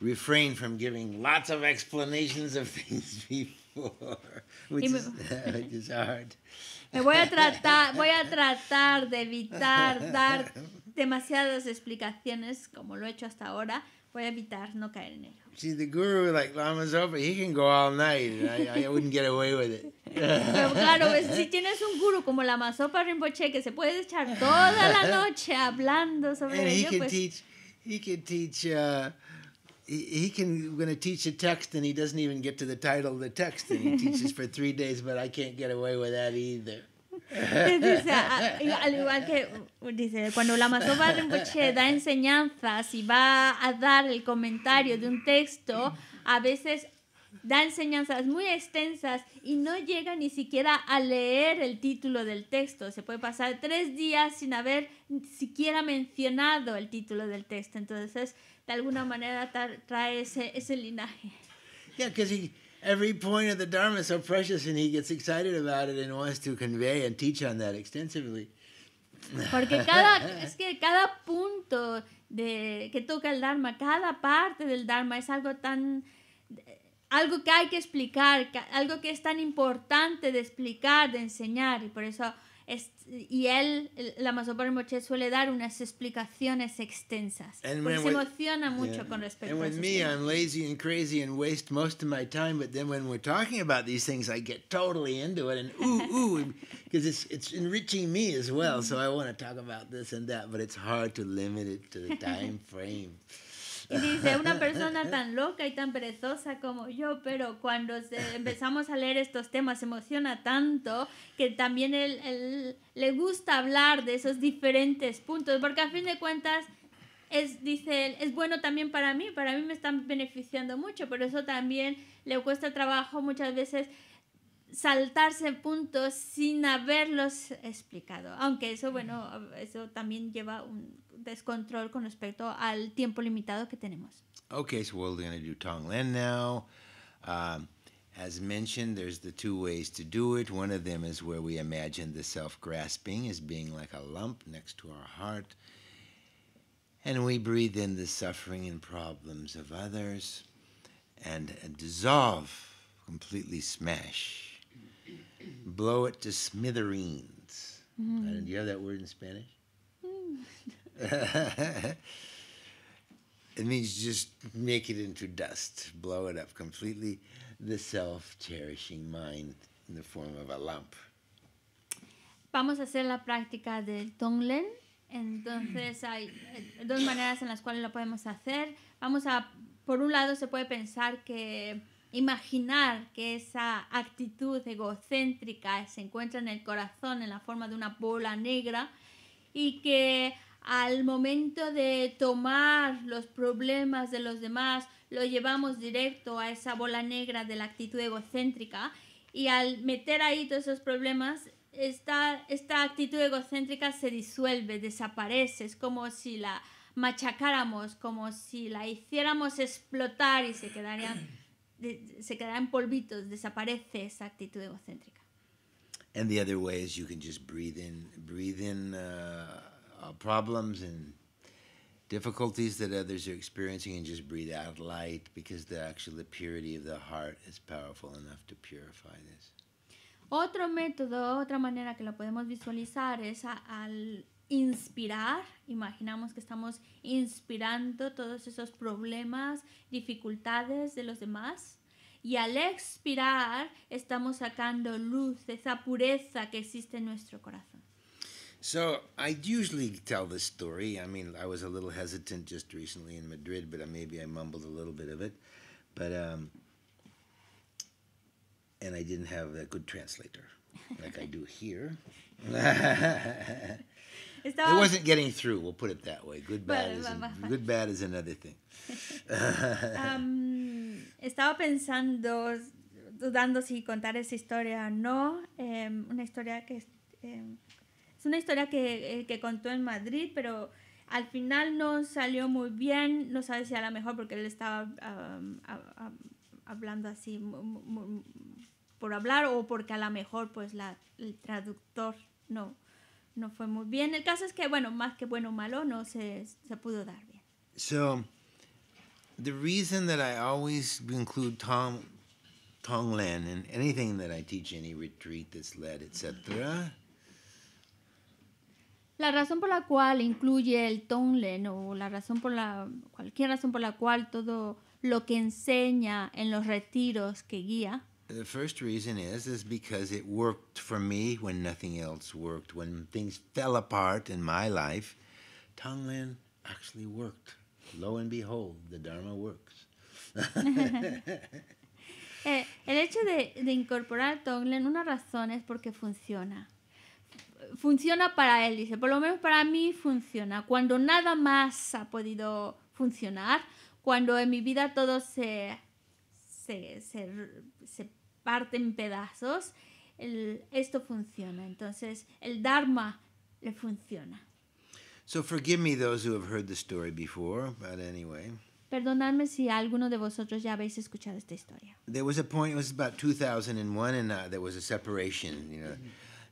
refrain from giving lots of explanations of things before, which, is, which is hard. Me voy a tratar, voy a tratar de evitar dar demasiadas explicaciones como lo he hecho hasta ahora. Voy a evitar no caer en ello. See, the guru, like Lama Zopa, he can go all night. I, I wouldn't get away with it. Pero claro, pues, si tienes un guru como Lama Zopa Rinpoche que se puede echar toda la noche hablando sobre and ello, he can pues... Teach, he can teach, uh, he, he can going to teach a text and he doesn't even get to the title of the text and he teaches for three days, but I can't get away with that either. dice, ah, ah, al igual que uh, dice, cuando la masoba Rinpoche da enseñanzas y va a dar el comentario de un texto, a veces da enseñanzas muy extensas y no llega ni siquiera a leer el título del texto. Se puede pasar tres días sin haber siquiera mencionado el título del texto. Entonces, de alguna manera trae ese, ese linaje. Yeah, because he every point of the Dharma is so precious and he gets excited about it and wants to convey and teach on that extensively. Porque cada, es que cada punto de, que toca el Dharma, cada parte del Dharma es algo tan algo que hay que explicar, algo que es tan importante de explicar, de enseñar, y por eso y él, la mazopar Moche suele dar unas explicaciones extensas. And se emociona with, mucho yeah. con respecto and a me, I'm lazy and crazy and waste most of my time, but then when we're talking about these things, I get totally into it and ooh, ooh, because it's, it's enriching me as well, so I want to talk about this and that, but it's hard to limit it to the time frame. Y dice, una persona tan loca y tan perezosa como yo, pero cuando empezamos a leer estos temas emociona tanto que también él, le gusta hablar de esos diferentes puntos, porque a fin de cuentas es, dice es bueno también para mí, para mí me están beneficiando mucho, pero eso también le cuesta trabajo muchas veces saltarse puntos sin haberlos explicado. Aunque eso, bueno, eso también lleva un descontrol con respecto al tiempo limitado que tenemos. Okay, so we're going to do Tonglen now. Um, as mentioned, there's the two ways to do it. One of them is where we imagine the self grasping as being like a lump next to our heart. And we breathe in the suffering and problems of others and dissolve, completely smash blow it to smithereens. Mm. do you have that word in Spanish? Mm. it means just make it into dust, blow it up completely, the self cherishing mind in the form of a lump. Vamos a hacer la práctica del Tonglen. Entonces hay eh, dos maneras en las cuales lo podemos hacer. Vamos a, por un lado se puede pensar que imaginar que esa actitud egocéntrica se encuentra en el corazón en la forma de una bola negra y que al momento de tomar los problemas de los demás lo llevamos directo a esa bola negra de la actitud egocéntrica y al meter ahí todos esos problemas esta, esta actitud egocéntrica se disuelve, desaparece, es como si la machacáramos, como si la hiciéramos explotar y se quedarían se quedará en polvitos, desaparece esa actitud egocéntrica. And the other way is you can just breathe in, breathe in uh, uh problems and difficulties that others are experiencing and just breathe out light because the actual purity of the heart is powerful enough to purify this. Otro método, otra manera que lo podemos visualizar es al inspirar, imaginamos que estamos inspirando todos esos problemas, dificultades de los demás. Y al expirar estamos sacando luz, esa pureza que existe en nuestro corazón. So I usually tell this story. I mean, I was a little hesitant just recently in Madrid, but maybe I mumbled a little bit of it. But um, and I didn't have a good translator like I do here. Estaba... It wasn't getting through, we'll put it that way. Good bad, is, another thing. estaba pensando, dudando si contar esa historia o no. Em, una historia que es, em, una historia eh, que, contó en Madrid, pero al final no salió muy bien. No sabe si a lo mejor porque él estaba hablando así por hablar o porque a lo mejor pues el traductor no no fue muy bien. El caso es que, bueno, más que bueno o malo, no se, se pudo dar bien. So, the reason that I always include Tonglen in anything that I teach, any retreat that's led, etc., La razón por la cual incluye el Tonglen o la razón por la cualquier razón por la cual todo lo que enseña en los retiros que guía the first reason is is because it worked for me when nothing else worked. When things fell apart in my life, Tonglen actually worked. Lo and behold, the Dharma works. Eh, el hecho de, de incorporar Tonglen, una razón es porque funciona. Funciona para él, dice, por lo menos para mí funciona. Cuando nada más ha podido funcionar, cuando en mi vida todo se se, se, se parte en pedazos, el, esto funciona. Entonces, el Dharma le funciona. So forgive me those who have heard the story before, but anyway. Perdonadme si alguno de vosotros ya habéis escuchado esta historia. There was a point, it was about 2001, and uh, there was a separation, you know,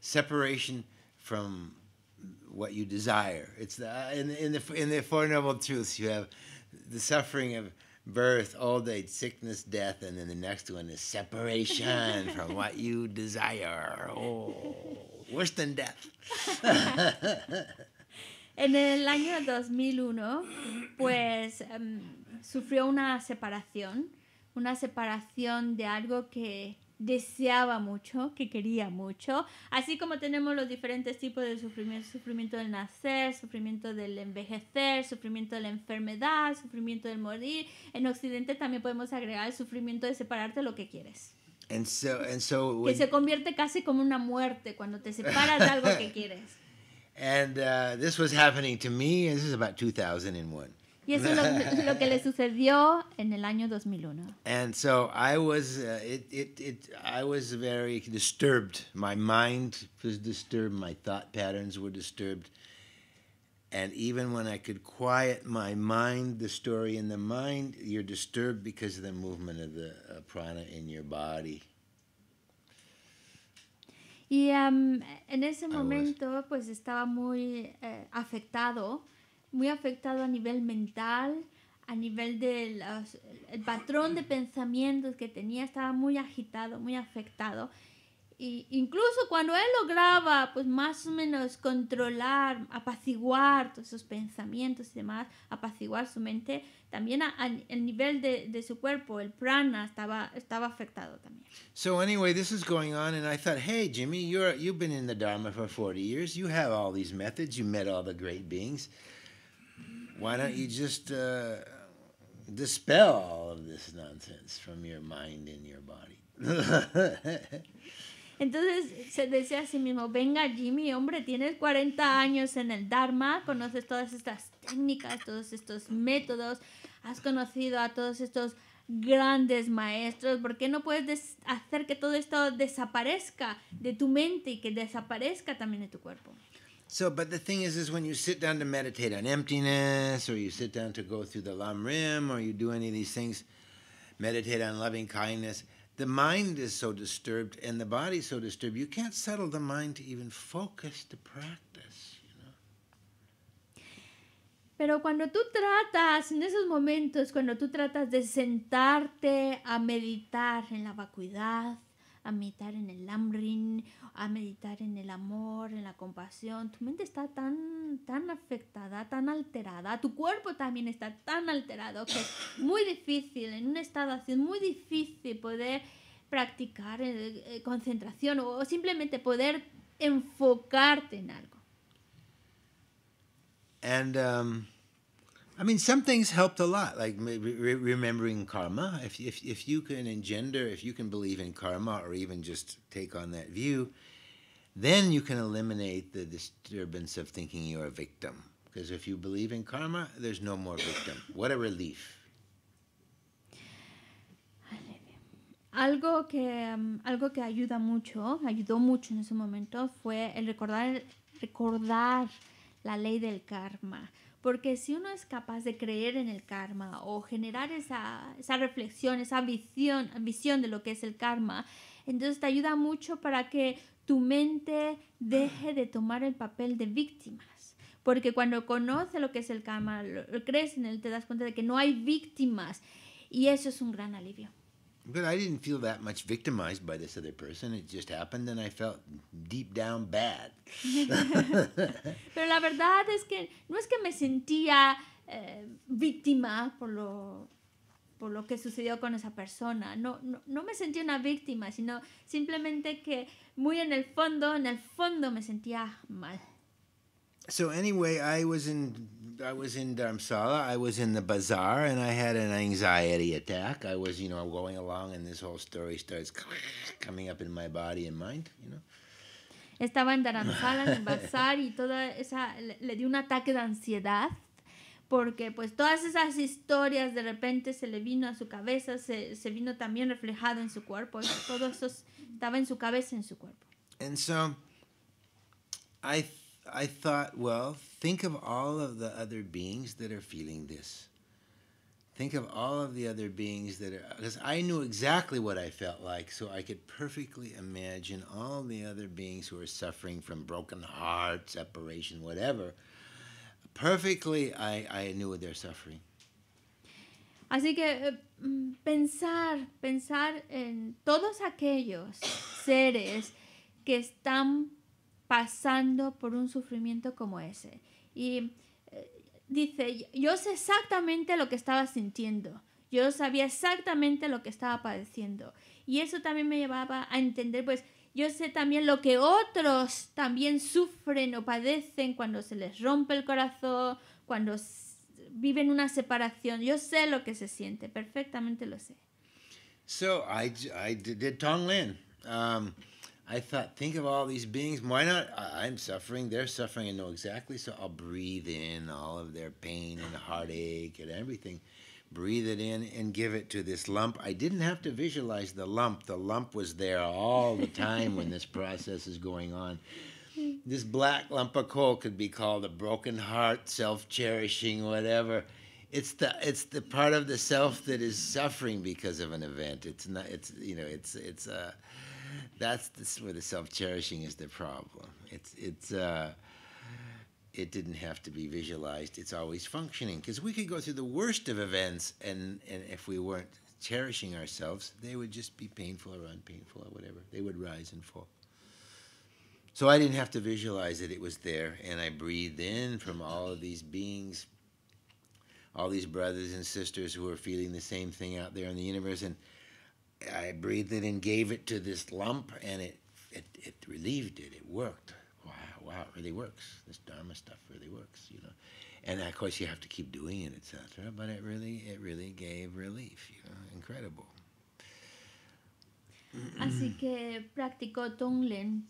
separation from what you desire. It's the, uh, in, in, the in the Four Noble Truths, you have the suffering of birth, old age, sickness, death, and then the next one is separation from what you desire. Oh, worse than death. en el año 2001, pues um, sufrió una separación, una separación de algo que deseaba mucho, que quería mucho, así como tenemos los diferentes tipos de sufrimiento, sufrimiento del nacer, sufrimiento del envejecer, sufrimiento de la enfermedad, sufrimiento del morir. En Occidente también podemos agregar el sufrimiento de separarte lo que quieres. que se convierte casi como una muerte cuando te separas de algo que quieres. And uh, this was happening to me, this is about 2001. Y eso es lo, que le sucedió en el año 2001. And so I was, uh, it, it, it, I was very disturbed. My mind was disturbed. My thought patterns were disturbed. And even when I could quiet my mind, the story in the mind, you're disturbed because of the movement of the uh, prana in your body. Y um, en ese momento, pues estaba muy eh, afectado muy afectado a nivel mental, a nivel del de patrón de pensamientos que tenía, estaba muy agitado, muy afectado. Y incluso cuando él lograba, pues más o menos controlar, apaciguar todos esos pensamientos y demás, apaciguar su mente, también a, a, el nivel de, de, su cuerpo, el prana, estaba, estaba afectado también. So anyway, this is going on, and I thought, hey, Jimmy, you're, you've been in the Dharma for 40 years, you have all these methods, you met all the great beings why don't you just uh, dispel nonsense from your mind and your body? Entonces se decía a sí mismo, venga Jimmy, hombre, tienes 40 años en el Dharma, conoces todas estas técnicas, todos estos métodos, has conocido a todos estos grandes maestros, ¿por qué no puedes hacer que todo esto desaparezca de tu mente y que desaparezca también de tu cuerpo? So, but the thing is, is when you sit down to meditate on emptiness, or you sit down to go through the Lam Rim, or you do any of these things, meditate on loving kindness, the mind is so disturbed and the body so disturbed, you can't settle the mind to even focus to practice. You know? Pero cuando tú tratas, en esos momentos, cuando tú tratas de sentarte a meditar en la vacuidad, a meditar en el lamrin, a meditar en el amor, en la compasión. Tu mente está tan, tan afectada, tan alterada. Tu cuerpo también está tan alterado que es muy difícil, en un estado así, muy difícil poder practicar eh, eh, concentración o simplemente poder enfocarte en algo. And, um, I mean, some things helped a lot, like re remembering karma. If, if, if you can engender, if you can believe in karma or even just take on that view, then you can eliminate the disturbance of thinking you're a victim. Because if you believe in karma, there's no more victim. What a relief. Algo que, um, algo que ayuda mucho, ayudó mucho en ese momento, fue el recordar, recordar la ley del karma. Porque si uno es capaz de creer en el karma o generar esa, reflexión, esa visión, visión de lo que es el karma, entonces te ayuda mucho para que tu mente deje de tomar el papel de víctimas. Porque cuando conoces lo que es el karma, lo, crees en él, te das cuenta de que no hay víctimas. Y eso es un gran alivio. but I didn't feel that much victimized by this other person. It just happened and I felt deep down bad. Pero la verdad es que no es que me sentía eh, víctima por lo, por lo que sucedió con esa persona. No, no, no me sentía una víctima, sino simplemente que muy en el fondo, en el fondo me sentía mal. So anyway, I was in I was in Dharamsala. I was in the bazaar, and I had an anxiety attack. I was, you know, going along, and this whole story starts coming up in my body and mind, you know. Estaba en Dharamsala, en el bazar, y toda esa le, le dio un ataque de ansiedad porque pues todas esas historias de repente se le vino a su cabeza, se, se vino también reflejado en su cuerpo, todo eso estaba en su cabeza, en su cuerpo. And so I I thought, well, think of all of the other beings that are feeling this. Think of all of the other beings that are, because I knew exactly what I felt like, so I could perfectly imagine all the other beings who are suffering from broken heart, separation, whatever. Perfectly, I, I knew what they're suffering. Así que eh, pensar, pensar en todos aquellos seres que están pasando por un sufrimiento como ese. Y eh, dice, yo sé exactamente lo que estaba sintiendo, yo sabía exactamente lo que estaba padeciendo. Y eso también me llevaba a entender, pues, yo sé también lo que otros también sufren o padecen cuando se les rompe el corazón, cuando viven una separación. Yo sé lo que se siente, perfectamente lo sé. So I, did I thought, think of all these beings. Why not? I'm suffering. They're suffering. I know exactly. So I'll breathe in all of their pain and heartache and everything. Breathe it in and give it to this lump. I didn't have to visualize the lump. The lump was there all the time when this process is going on. This black lump of coal could be called a broken heart, self cherishing, whatever it's the it's the part of the self that is suffering because of an event. It's not it's you know it's it's a uh, that's this where the self-cherishing is the problem. It's it's uh, it didn't have to be visualized. It's always functioning because we could go through the worst of events, and and if we weren't cherishing ourselves, they would just be painful or unpainful or whatever. They would rise and fall. So I didn't have to visualize it. It was there, and I breathed in from all of these beings, all these brothers and sisters who are feeling the same thing out there in the universe, and I breathed it and gave it to this lump, and it, it, it relieved it. It worked. Wow, wow, it really works. This Dharma stuff really works, you know. And of course, you have to keep doing it, etc. But it really, it really gave relief, you know. Incredible. Así que practicó Tonglen.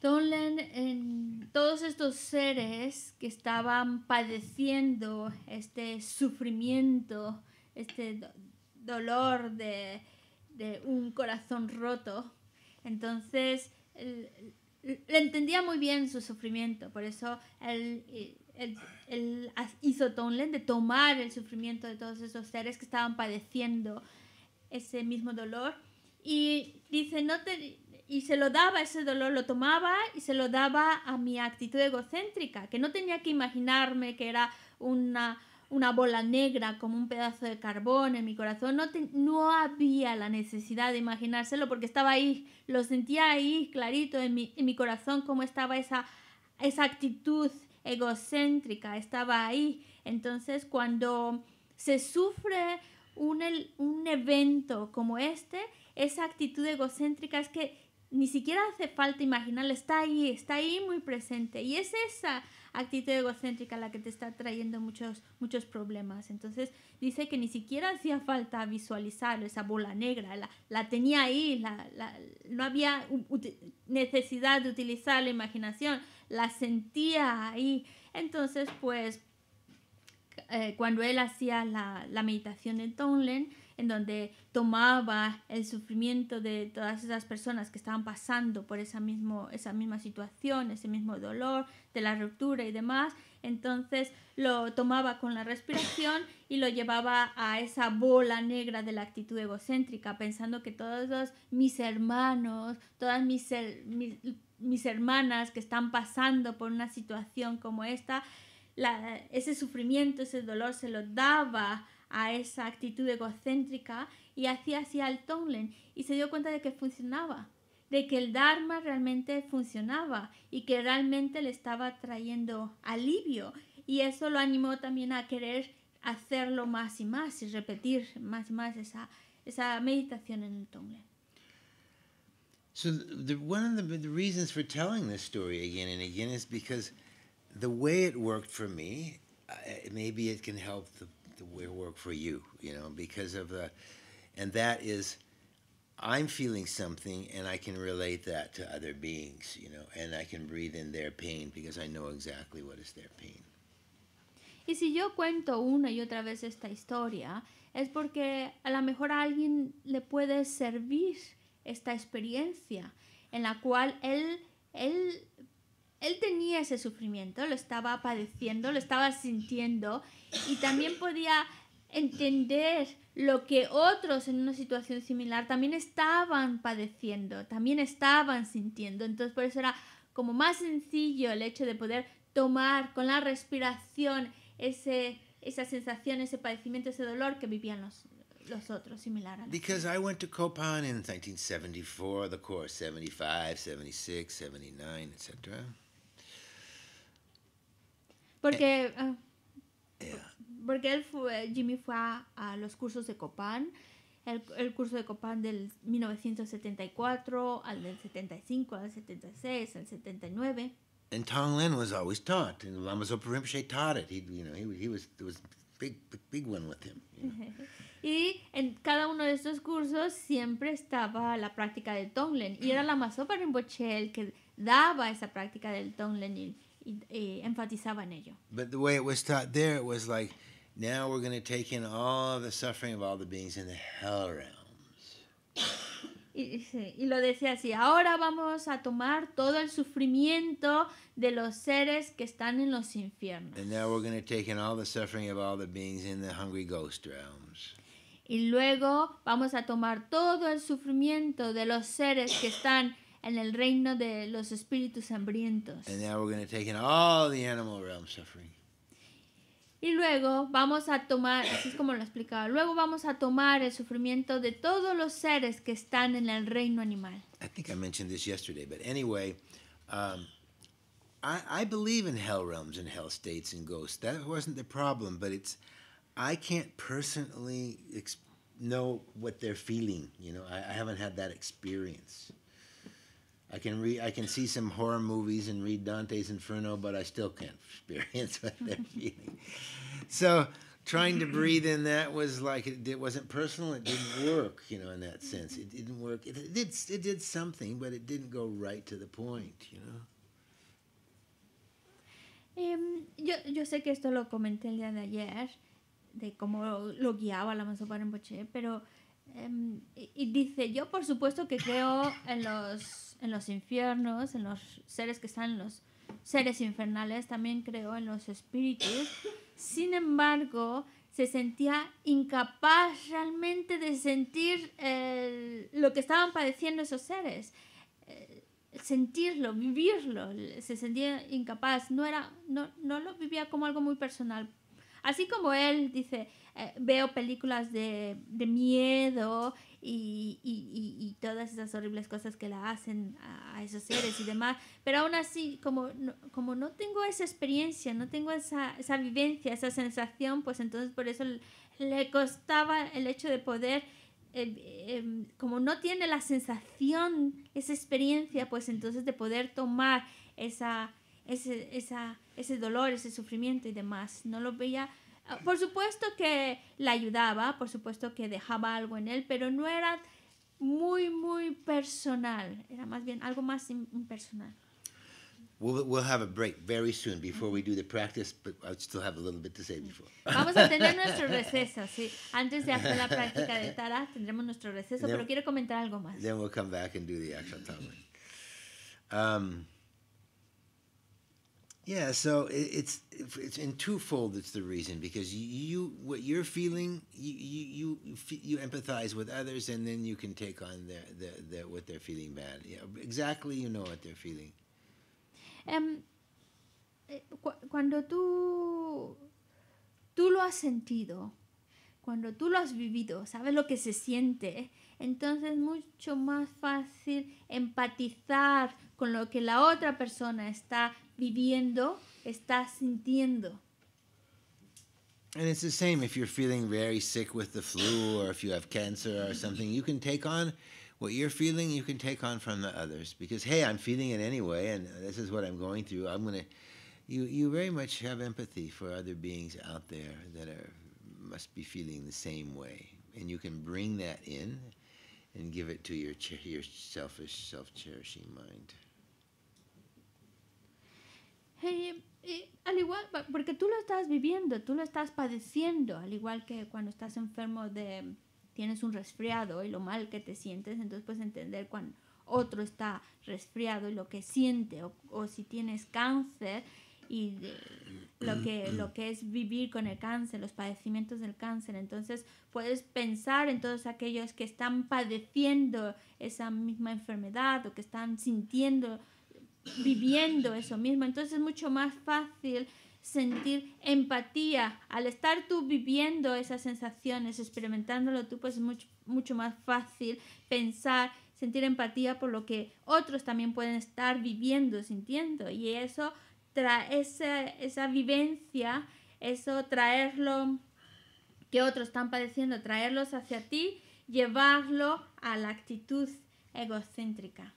Tonglen en todos estos seres que estaban padeciendo este sufrimiento, este dolor de de un corazón roto. Entonces, le entendía muy bien su sufrimiento, por eso él, él, él hizo Tonlen de tomar el sufrimiento de todos esos seres que estaban padeciendo ese mismo dolor. Y dice, no y se lo daba ese dolor, lo tomaba y se lo daba a mi actitud egocéntrica, que no tenía que imaginarme que era una una bola negra como un pedazo de carbón en mi corazón. No, no había la necesidad de imaginárselo porque estaba ahí, lo sentía ahí clarito en mi, corazón, como estaba esa, esa actitud egocéntrica, estaba ahí. Entonces, cuando se sufre un, un evento como este, esa actitud egocéntrica es que ni siquiera hace falta imaginarla, está ahí, está ahí muy presente. Y es esa actitud egocéntrica la que te está trayendo muchos, muchos problemas. Entonces dice que ni siquiera hacía falta visualizar esa bola negra, la, la tenía ahí, la, la, no había necesidad de utilizar la imaginación, la sentía ahí. Entonces, pues, eh, cuando él hacía la, meditación de Tonglen, en donde tomaba el sufrimiento de todas esas personas que estaban pasando por esa, mismo, esa misma situación, ese mismo dolor, de la ruptura y demás. Entonces lo tomaba con la respiración y lo llevaba a esa bola negra de la actitud egocéntrica, pensando que todos mis hermanos, todas mis, hermanas que están pasando por una situación como esta, ese sufrimiento, ese dolor se lo daba a esa actitud egocéntrica y hacía así al Tonglen y se dio cuenta de que funcionaba, de que el Dharma realmente funcionaba y que realmente le estaba trayendo alivio y eso lo animó también a querer hacerlo más y más y repetir más y más esa, esa meditación en el Tonglen. So the, one of the, reasons for telling this story again and again is because the way it worked for me, maybe it can help the Will work for you, you know, because of the, and that is, I'm feeling something and I can relate that to other beings, you know, and I can breathe in their pain because I know exactly what is their pain. Y si yo cuento una y otra vez esta historia, es porque a lo mejor a alguien le puede servir esta experiencia en la cual él, él él tenía ese sufrimiento, lo estaba padeciendo, lo estaba sintiendo y también podía entender lo que otros en una situación similar también estaban padeciendo, también estaban sintiendo. Entonces por eso era como más sencillo el hecho de poder tomar con la respiración ese, esa sensación, ese padecimiento, ese dolor que vivían los, otros similares. a Because 1974, 75, 76, 79, etc. Eh, ah, eh, porque, él Jimmy fue a, los cursos de Copán, el, curso de Copán del 1974, al del 75, al 76, al 79. And Tong Lin was always Lama Zopa Rinpoche taught it. He, you know, he, was, Y en cada uno de estos cursos siempre estaba la práctica del Tonglen. Y era mm. Lama Zopa Rinpoche el que daba esa práctica del Tonglen. Y y, eh, enfatizaba en ello. But the way it was taught there it was like now we're going to take in all the suffering of all the beings in the hell realms. Y, y, lo decía así, ahora vamos a tomar todo el sufrimiento de los seres que están en los infiernos. Y luego vamos a tomar todo el sufrimiento de los seres que están en el reino de los espíritus hambrientos. And we're take in all the animal realm suffering. Y luego vamos a tomar, así es como lo explicaba, luego vamos a tomar el sufrimiento de todos los seres que están en el reino animal. I think I mentioned this yesterday, but anyway, um, I, I believe in hell realms and hell states and ghosts. That wasn't the problem, but it's I can't personally know what they're feeling. You know, I, I haven't had that experience. I can read, I can see some horror movies and read Dante's Inferno, but I still can't experience what they're feeling. So trying to breathe in that was like it, it, wasn't personal. It didn't work, you know, in that sense. It didn't work. It, it, did it did something, but it didn't go right to the point, you know. Um, yo, yo sé que esto lo comenté el día de ayer, de cómo lo, lo guiaba la Manso Parenboche, pero um, y, y dice, yo por supuesto que creo en los en los infiernos, en los seres que están los seres infernales, también creo, en los espíritus. Sin embargo, se sentía incapaz realmente de sentir eh, lo que estaban padeciendo esos seres, eh, sentirlo, vivirlo, se sentía incapaz, no, era, no, no lo vivía como algo muy personal. Así como él dice, eh, veo películas de, de miedo y, y, todas esas horribles cosas que la hacen a, esos seres y demás. Pero aún así, como no, como no tengo esa experiencia, no tengo esa, esa vivencia, esa sensación, pues entonces por eso le costaba el hecho de poder... Em, em, como no tiene la sensación, esa experiencia, pues entonces de poder tomar esa, ese, esa, ese dolor, ese sufrimiento y demás. No lo veía Ah, por supuesto que la ayudaba, por supuesto que dejaba algo en él, pero no era muy, muy personal. Era más bien algo más impersonal. have a break very soon before we do the practice, but I still have a little bit to say Vamos a tener nuestro receso, sí. Antes de hacer la práctica de Tara, tendremos nuestro receso, pero quiero comentar algo más. come back and actual Yeah, so it's it's in twofold. It's the reason because you what you're feeling, you you you, you empathize with others, and then you can take on their, their, their what they're feeling bad. Yeah, exactly. You know what they're feeling. Um, cuando tú tú lo has sentido, cuando tú lo has vivido, sabes lo que se siente. Entonces mucho más fácil empatizar con lo que la otra persona está viviendo, estás sintiendo. And it's the same if you're feeling very sick with the flu or if you have cancer or something, you can take on what you're feeling, you can take on from the others because hey, I'm feeling it anyway and this is what I'm going through. I'm going to you you very much have empathy for other beings out there that are must be feeling the same way and you can bring that in and give it to your your selfish self-cherishing mind. al igual, porque tú lo estás viviendo, tú lo estás padeciendo, al igual que cuando estás enfermo de, tienes un resfriado y lo mal que te sientes, entonces puedes entender cuando otro está resfriado y lo que siente, o, o si tienes cáncer y lo, que, lo que es vivir con el cáncer, los padecimientos del cáncer, entonces puedes pensar en todos aquellos que están padeciendo esa misma enfermedad o que están sintiendo viviendo eso mismo. Entonces es mucho más fácil sentir empatía. Al estar tú viviendo esas sensaciones, experimentándolo tú, pues es mucho, más fácil pensar, sentir empatía por lo que otros también pueden estar viviendo, sintiendo. Y eso trae esa, esa vivencia, eso traerlo que otros están padeciendo, traerlos hacia ti, llevarlo a la actitud egocéntrica.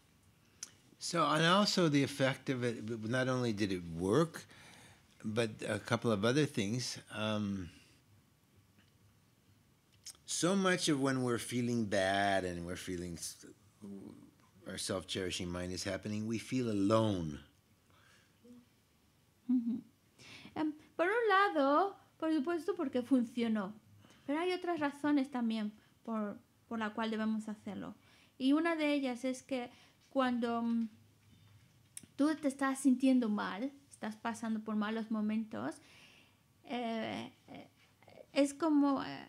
So, and also the effect of it, not only did it work, but a couple of other things. Um, so much of when we're feeling bad and we're feeling our self cherishing mind is happening, we feel alone. Uh -huh. um, por un lado, por supuesto, porque funcionó. Pero hay otras razones también por, por la cual debemos hacerlo. Y una de ellas es que cuando mm, tú te estás sintiendo mal, estás pasando por malos momentos, eh, eh es como eh,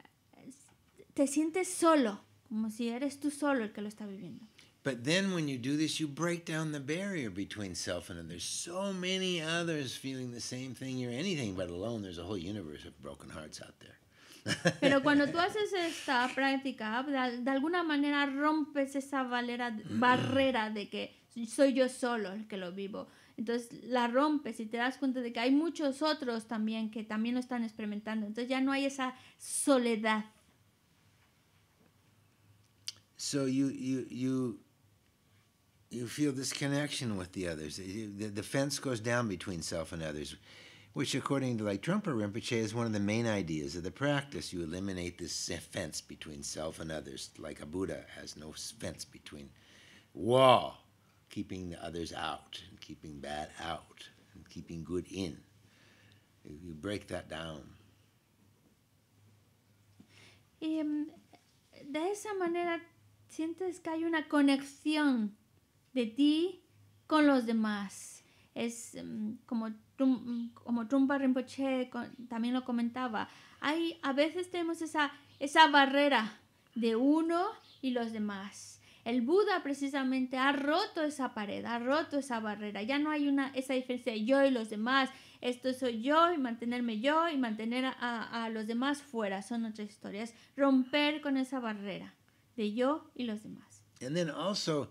te sientes solo, como si eres tú solo el que lo está viviendo. But then when you do this, you break down the barrier between self and others. There's so many others feeling the same thing. You're anything but alone. There's a whole universe of broken hearts out there. Pero cuando tú haces esta práctica, de, alguna manera rompes esa valera, barrera de que soy yo solo el que lo vivo. Entonces la rompes y te das cuenta de que hay muchos otros también que también lo están experimentando. Entonces ya no hay esa soledad. So you, feel this connection with the others. the fence goes down between self and others. which, according to like Trungpa Rinpoche, is one of the main ideas of the practice. You eliminate this fence between self and others, like a Buddha has no fence between wall, keeping the others out and keeping bad out and keeping good in. You break that down. Um, de esa manera sientes que hay una conexión de ti con los demás. Es um, como como Trumpa Rinpoche también lo comentaba, hay, a veces tenemos esa, esa barrera de uno y los demás. El Buda precisamente ha roto esa pared, ha roto esa barrera. Ya no hay una, esa diferencia de yo y los demás. Esto soy yo y mantenerme yo y mantener a, a los demás fuera. Son otras historias. Romper con esa barrera de yo y los demás. And then also,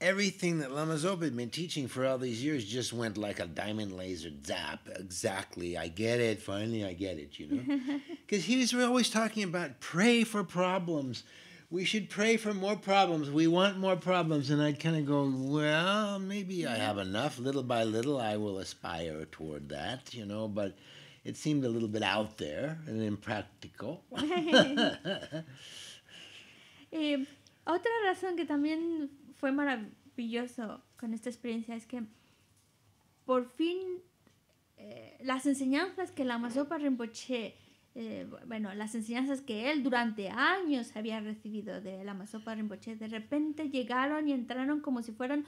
everything that Lama Zopa had been teaching for all these years just went like a diamond laser zap. Exactly. I get it. Finally, I get it, you know? Because he was always talking about pray for problems. We should pray for more problems. We want more problems. And I'd kind of go, well, maybe I have enough. Little by little, I will aspire toward that, you know? But it seemed a little bit out there and impractical. Eh, otra razón que también fue maravilloso con esta experiencia es que por fin eh, las enseñanzas que la eh, bueno, las enseñanzas que él durante años había recibido de la Masopa Rinpoche, de repente llegaron y entraron como si fueran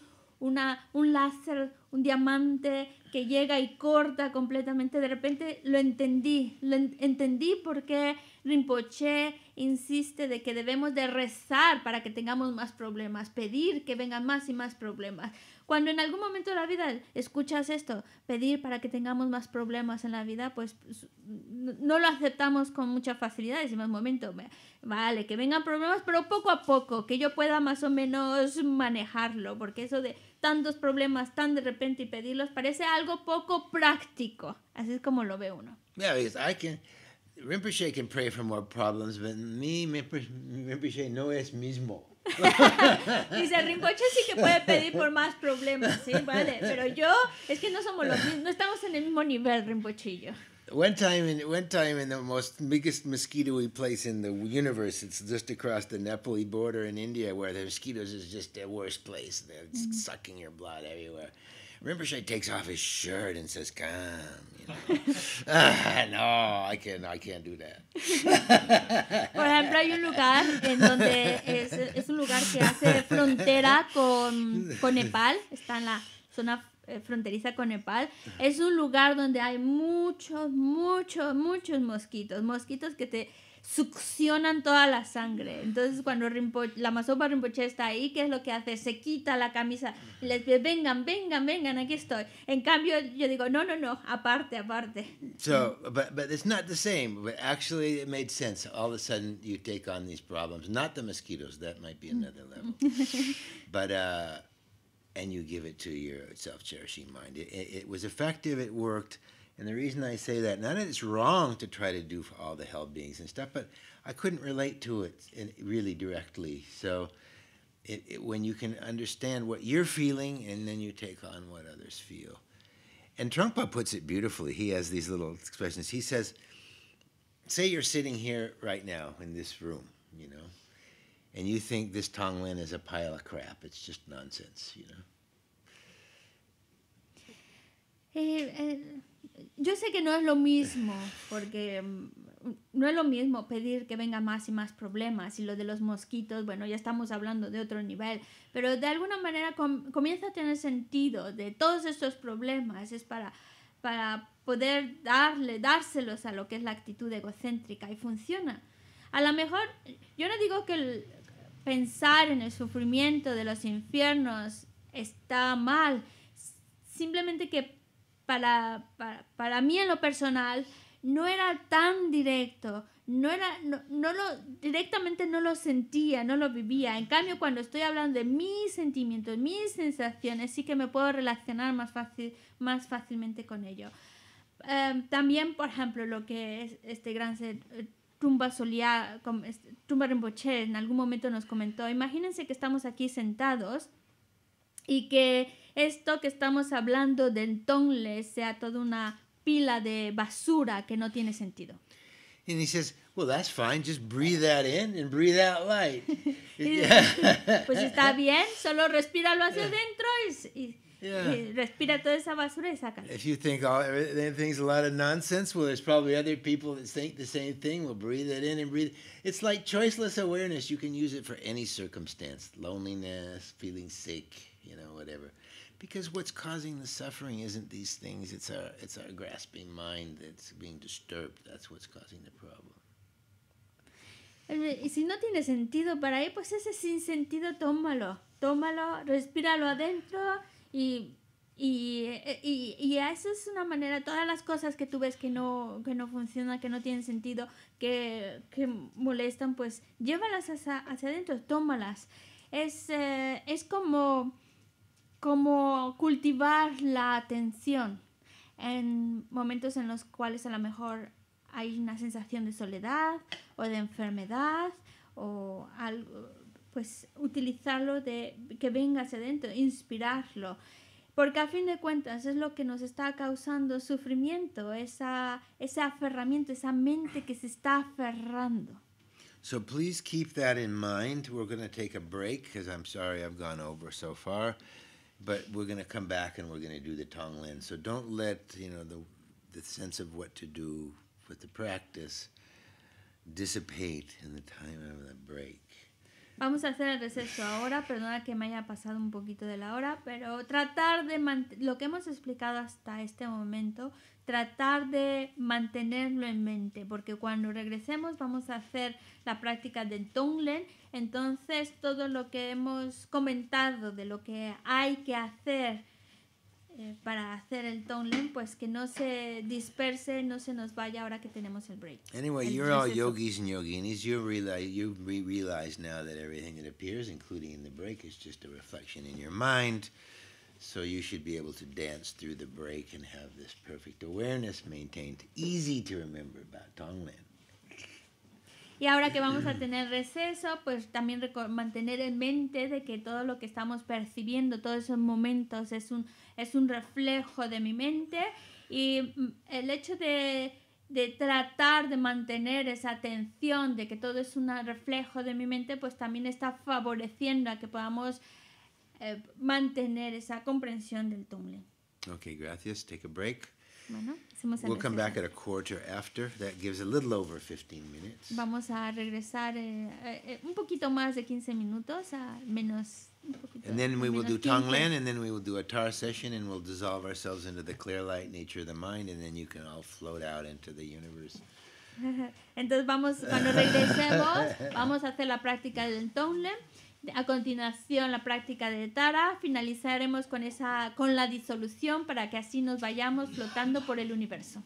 un láser, un diamante que llega y corta completamente. De repente lo entendí, lo entendí porque qué Rinpoche insiste de que debemos de rezar para que tengamos más problemas, pedir que vengan más y más problemas. Cuando en algún momento de la vida escuchas esto, pedir para que tengamos más problemas en la vida, pues, pues no lo aceptamos con mucha facilidad. Decimos, momento, vale, que vengan problemas, pero poco a poco, que yo pueda más o menos manejarlo, porque eso de tantos problemas tan de repente y pedirlos parece algo poco práctico. Así es como lo ve uno. I Rinpoche can pray for more problems, but me, Rinpoche no es mismo. Dice Rinpoche sí que puede pedir por más problemas, sí, vale, pero yo es que no somos los mismos, no estamos en el mismo nivel, Rinpochillo. One time in one time in the most biggest mosquitoy place in the universe, it's just across the Nepali border in India, where the mosquitoes is just the worst place. They're mm-hmm. sucking your blood everywhere. Rinpoche takes off his shirt and says, "Come." You know? ah, no, I can't. I can't do that. Por ejemplo, hay un lugar en donde es, es un lugar que hace frontera con, con Nepal. Está en la zona Eh, fronteriza con Nepal, es un lugar donde hay muchos, muchos, muchos mosquitos, mosquitos que te succionan toda la sangre. Entonces cuando la Masopa Rinpoche está ahí, ¿qué es lo que hace? Se quita la camisa y les dice, vengan, vengan, vengan, aquí estoy. En cambio yo digo, no, no, no, aparte, aparte. So, but, but it's not the same, but actually it made sense. All of a sudden you take on these problems, not the mosquitoes, that might be another level. but, uh, and you give it to your self cherishing mind. It, it, it, was effective, it worked. And the reason I say that, not that it's wrong to try to do for all the hell beings and stuff, but I couldn't relate to it in, really directly. So it, it, when you can understand what you're feeling and then you take on what others feel. And Trungpa puts it beautifully. He has these little expressions. He says, say you're sitting here right now in this room, you know, and you think this Tonglen is a pile of crap. It's just nonsense, you know. Eh, eh, yo sé que no es lo mismo, porque mm, no es lo mismo pedir que venga más y más problemas y lo de los mosquitos, bueno, ya estamos hablando de otro nivel, pero de alguna manera comienza a tener sentido de todos estos problemas, es para, para poder darle, dárselos a lo que es la actitud egocéntrica y funciona. A lo mejor, yo no digo que el, Pensar en el sufrimiento de los infiernos está mal. Simplemente que para, para, mí en lo personal no era tan directo, no era, no, lo, directamente no lo sentía, no lo vivía. En cambio, cuando estoy hablando de mis sentimientos, mis sensaciones, sí que me puedo relacionar más, fácil, más fácilmente con ello. Eh, también, por ejemplo, lo que es este gran Tumba Solía, este, Tumba Rinpoche en algún momento nos comentó, imagínense que estamos aquí sentados y que esto que estamos hablando del tonle sea toda una pila de basura que no tiene sentido. And he well, that's fine. Just breathe that in and breathe out light. pues está bien, solo respíralo hacia adentro y Respira toda esa basura y If you think all everything's a lot of nonsense, well, there's probably other people that think the same thing. Will breathe it in and breathe. It's like choiceless awareness. You can use it for any circumstance: loneliness, feeling sick, you know, whatever. Because what's causing the suffering isn't these things. It's our it's our grasping mind that's being disturbed. That's what's causing the problem. Y si no tiene sentido para él, pues ese sin sentido, tómalo, tómalo, respíralo adentro. Y, y, eh, y, y esa es una manera, todas las cosas que tú ves que no, que no funcionan, que no tienen sentido, que, molestan, pues llévalas hacia, hacia adentro, tómalas. Eh, es, como, como cultivar la atención en momentos en los cuales a lo mejor hay una sensación de soledad o de enfermedad o algo, pues utilizarlo de que venga hacia adentro, inspirarlo. Porque a fin de cuentas es lo que nos está causando sufrimiento, esa, ese aferramiento, esa mente que se está aferrando. So please keep that in mind. We're going to take a break because I'm sorry I've gone over so far, but we're going to come back and we're going to do the Tonglen. So don't let you know the the sense of what to do with the practice dissipate in the time of the break. Vamos a hacer el receso ahora, perdona que me haya pasado un poquito de la hora, pero tratar de lo que hemos explicado hasta este momento, tratar de mantenerlo en mente, porque cuando regresemos vamos a hacer la práctica del Tonglen, entonces todo lo que hemos comentado de lo que hay que hacer Eh, para hacer el Tonglen, pues que no se disperse, no se nos vaya ahora que tenemos el break. Anyway, el you're all yogis and yoginis. You realize you re realize now that everything that appears, including in the break, is just a reflection in your mind. So you should be able to dance through the break and have this perfect awareness maintained, easy to remember about Tonglen. Y ahora que vamos a tener receso, pues también mantener en mente de que todo lo que estamos percibiendo, todos esos momentos, es un, es un reflejo de mi mente. Y mm, el hecho de, de tratar de mantener esa atención de que todo es un reflejo de mi mente, pues también está favoreciendo a que podamos eh, mantener esa comprensión del tumble. Ok, gracias. Take a break. hermano. we'll come back at a quarter after. That gives a little over 15 minutes. Vamos a regresar eh, eh, un poquito más de 15 minutos a menos and then we will do Tonglen, and then we will do a Tar session, and we'll dissolve ourselves into the clear light nature of the mind, and then you can all float out into the universe. Entonces vamos, cuando regresemos, vamos a hacer la práctica del Tonglen, A continuación, la práctica de Tara. Finalizaremos con, esa, con la disolución para que así nos vayamos flotando por el universo.